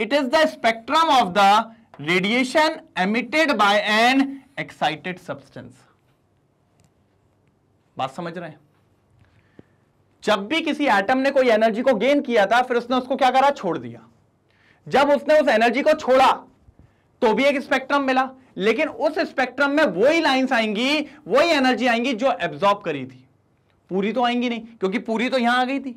it is the spectrum of the radiation emitted by an excited substance बात समझ रहे हैं जब भी किसी एटम ने कोई एनर्जी को गेन किया था फिर उसने उसको क्या करा छोड़ दिया जब उसने उस एनर्जी को छोड़ा तो भी एक स्पेक्ट्रम मिला लेकिन उस स्पेक्ट्रम में वही लाइंस आएंगी वही एनर्जी आएंगी जो एब्जॉर्ब करी थी पूरी तो आएंगी नहीं क्योंकि पूरी तो यहां आ गई थी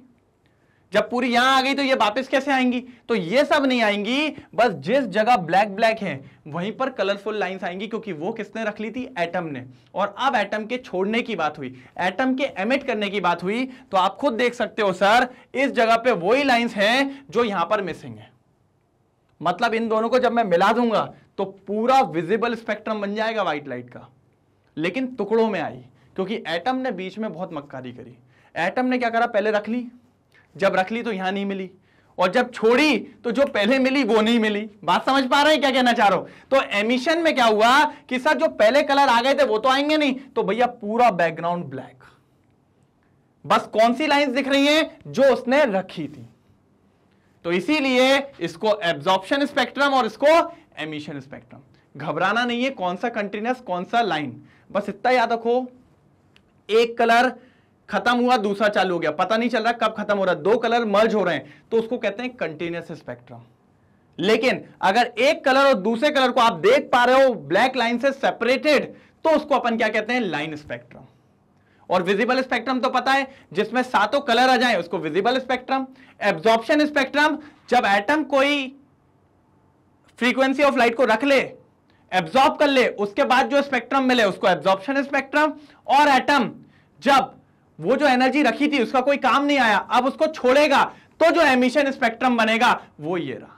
जब पूरी यहां आ गई तो ये वापस कैसे आएंगी तो ये सब नहीं आएंगी बस जिस जगह ब्लैक ब्लैक है वहीं पर कलरफुल लाइंस आएंगी क्योंकि वो किसने रख ली थी एटम ने और अब एटम के छोड़ने की बात हुई एटम के एमिट करने की बात हुई तो आप खुद देख सकते हो सर इस जगह पे वही लाइन्स हैं जो यहां पर मिसिंग है मतलब इन दोनों को जब मैं मिला दूंगा तो पूरा विजिबल स्पेक्ट्रम बन जाएगा व्हाइट लाइट का लेकिन टुकड़ों में आई क्योंकि एटम ने बीच में बहुत मक्कारी करी एटम ने क्या करा पहले रख ली जब रख ली तो यहां नहीं मिली और जब छोड़ी तो जो पहले मिली वो नहीं मिली बात समझ पा रहे हैं क्या कहना चाह रहे हो तो एमिशन में क्या हुआ कि सर जो पहले कलर आ गए थे वो तो आएंगे नहीं तो भैया पूरा बैकग्राउंड ब्लैक बस कौन सी लाइंस दिख रही हैं जो उसने रखी थी तो इसीलिए इसको एब्जॉर्प्शन स्पेक्ट्रम और इसको एमिशन स्पेक्ट्रम घबराना नहीं है कौन सा कंटिन्यूस कौन सा लाइन बस इतना याद रखो एक कलर खत्म हुआ दूसरा चालू हो गया पता नहीं चल रहा कब खत्म हो रहा दो कलर मर्ज हो रहे हैं तो उसको कहते हैं कंटिन्यूस स्पेक्ट्रम लेकिन अगर एक कलर और दूसरे कलर को आप देख पा रहे हो ब्लैक लाइन से सेपरेटेड तो उसको अपन क्या कहते हैं लाइन स्पेक्ट्रम और विजिबल स्पेक्ट्रम तो पता है जिसमें सातों कलर आ जाए उसको विजिबल स्पेक्ट्रम एब्जॉर्प्शन स्पेक्ट्रम जब एटम कोई फ्रीक्वेंसी ऑफ लाइट को रख ले एब्जॉर्ब कर ले उसके बाद जो स्पेक्ट्रम मिले उसको एब्जॉर्प्शन स्पेक्ट्रम और एटम जब वो जो एनर्जी रखी थी उसका कोई काम नहीं आया अब उसको छोड़ेगा तो जो एमिशन स्पेक्ट्रम बनेगा वो ये रहा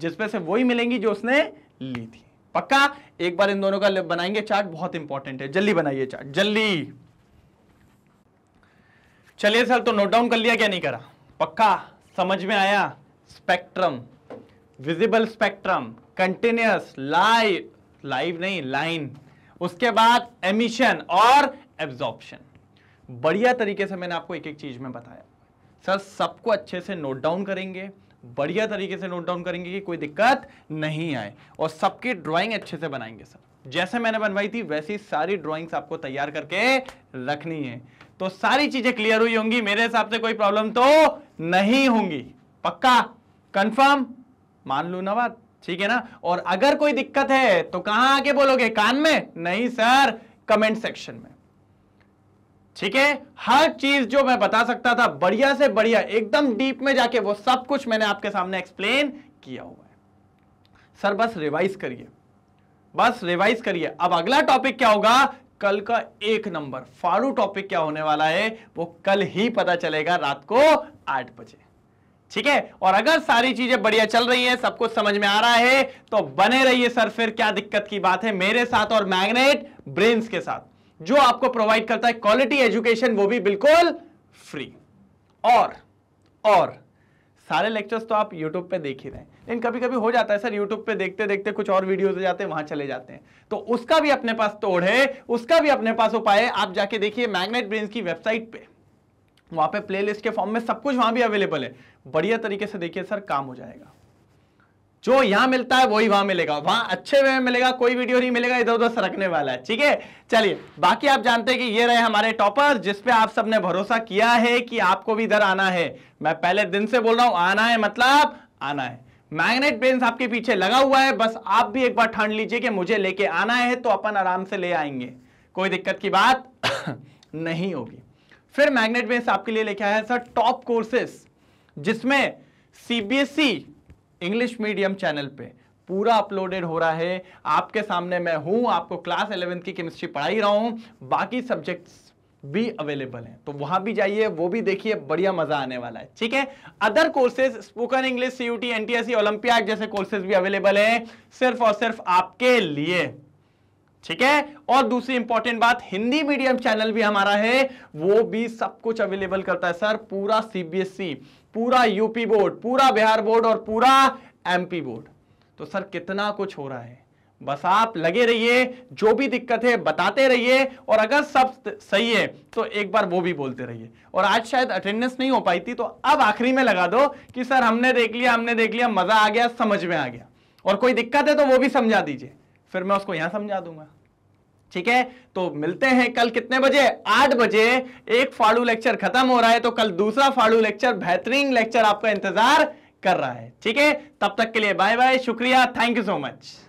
जिसपे से वही मिलेंगी जो उसने ली थी पक्का एक बार इन दोनों का बनाएंगे चार्ट बहुत इंपॉर्टेंट है जल्दी बनाइए चार्ट जल्दी चलिए सर तो नोट डाउन कर लिया क्या नहीं करा पक्का समझ में आया spectrum visible spectrum continuous live live नहीं लाइन उसके बाद एमिशन और एब्जॉर्प्शन बढ़िया तरीके से मैंने आपको एक एक चीज़ में बताया सर सबको अच्छे से नोट डाउन करेंगे बढ़िया तरीके से नोट डाउन करेंगे कि कोई दिक्कत नहीं आए और सबकी ड्राइंग अच्छे से बनाएंगे सर जैसे मैंने बनवाई थी वैसी सारी ड्राइंग्स आपको तैयार करके रखनी है तो सारी चीजें क्लियर हुई होंगी मेरे हिसाब से कोई प्रॉब्लम तो नहीं होंगी पक्का कंफर्म मान लू ना बात ठीक है ना और अगर कोई दिक्कत है तो कहां आके बोलोगे कान में नहीं सर कमेंट सेक्शन में ठीक है हर चीज जो मैं बता सकता था बढ़िया से बढ़िया एकदम डीप में जाके वो सब कुछ मैंने आपके सामने एक्सप्लेन किया हुआ है सर बस रिवाइज करिए बस रिवाइज करिए अब अगला टॉपिक क्या होगा कल का एक नंबर फारू टॉपिक क्या होने वाला है वो कल ही पता चलेगा रात को आठ बजे ठीक है और अगर सारी चीजें बढ़िया चल रही है सब कुछ समझ में आ रहा है तो बने रहिए सर फिर क्या दिक्कत की बात है मेरे साथ और मैग्नेट ब्रेन्स के साथ जो आपको प्रोवाइड करता है क्वालिटी एजुकेशन वो भी बिल्कुल फ्री और और सारे लेक्चर्स तो आप YouTube पे देख ही रहे हैं लेकिन कभी कभी हो जाता है सर YouTube पे देखते देखते कुछ और वीडियोस हो जाते हैं वहां चले जाते हैं तो उसका भी अपने पास तोड़ है उसका भी अपने पास उपाय है आप जाके देखिए मैग्नेट ब्रेन की वेबसाइट पे वहां पे प्लेलिस्ट के फॉर्म में सब कुछ वहां भी अवेलेबल है बढ़िया तरीके से देखिए सर काम हो जाएगा जो यहां मिलता है वही वहां मिलेगा वहां अच्छे वे में मिलेगा कोई वीडियो नहीं मिलेगा इधर उधर सरकने वाला है ठीक है चलिए बाकी आप जानते हैं कि ये रहे हमारे टॉपर जिसपे आप सबने भरोसा किया है कि आपको भी इधर आना है मैं पहले दिन से बोल रहा हूं आना है मतलब आना है मैग्नेट बेंस आपके पीछे लगा हुआ है बस आप भी एक बार ठान लीजिए कि मुझे लेके आना है तो अपन आराम से ले आएंगे कोई दिक्कत की बात नहीं होगी फिर मैग्नेट बेंस आपके लिए लेके आया है सर टॉप कोर्सेस जिसमें सीबीएसई इंग्लिश मीडियम चैनल पे पूरा अपलोडेड हो रहा है आपके सामने मैं हूं आपको क्लास इलेवेंथ की केमिस्ट्री पढ़ाई रहा हूं बाकी सब्जेक्ट्स भी अवेलेबल हैं तो वहां भी जाइए वो भी देखिए बढ़िया मजा आने वाला है ठीक है other courses spoken English C T S olympiad जैसे कोर्सेज भी अवेलेबल हैं सिर्फ और सिर्फ आपके लिए ठीक है और दूसरी इंपॉर्टेंट बात हिंदी मीडियम चैनल भी हमारा है वो भी सब कुछ अवेलेबल करता है सर पूरा सीबीएसई पूरा यूपी बोर्ड पूरा बिहार बोर्ड और पूरा एमपी बोर्ड तो सर कितना कुछ हो रहा है बस आप लगे रहिए जो भी दिक्कत है बताते रहिए और अगर सब सही है तो एक बार वो भी बोलते रहिए और आज शायद अटेंडेंस नहीं हो पाई थी तो अब आखिरी में लगा दो कि सर हमने देख लिया हमने देख लिया मजा आ गया समझ में आ गया और कोई दिक्कत है तो वो भी समझा दीजिए फिर मैं उसको यहां समझा दूंगा ठीक है तो मिलते हैं कल कितने बजे आठ बजे एक फाड़ू लेक्चर खत्म हो रहा है तो कल दूसरा फाड़ू लेक्चर बेहतरीन लेक्चर आपका इंतजार कर रहा है ठीक है तब तक के लिए बाय बाय शुक्रिया थैंक यू सो मच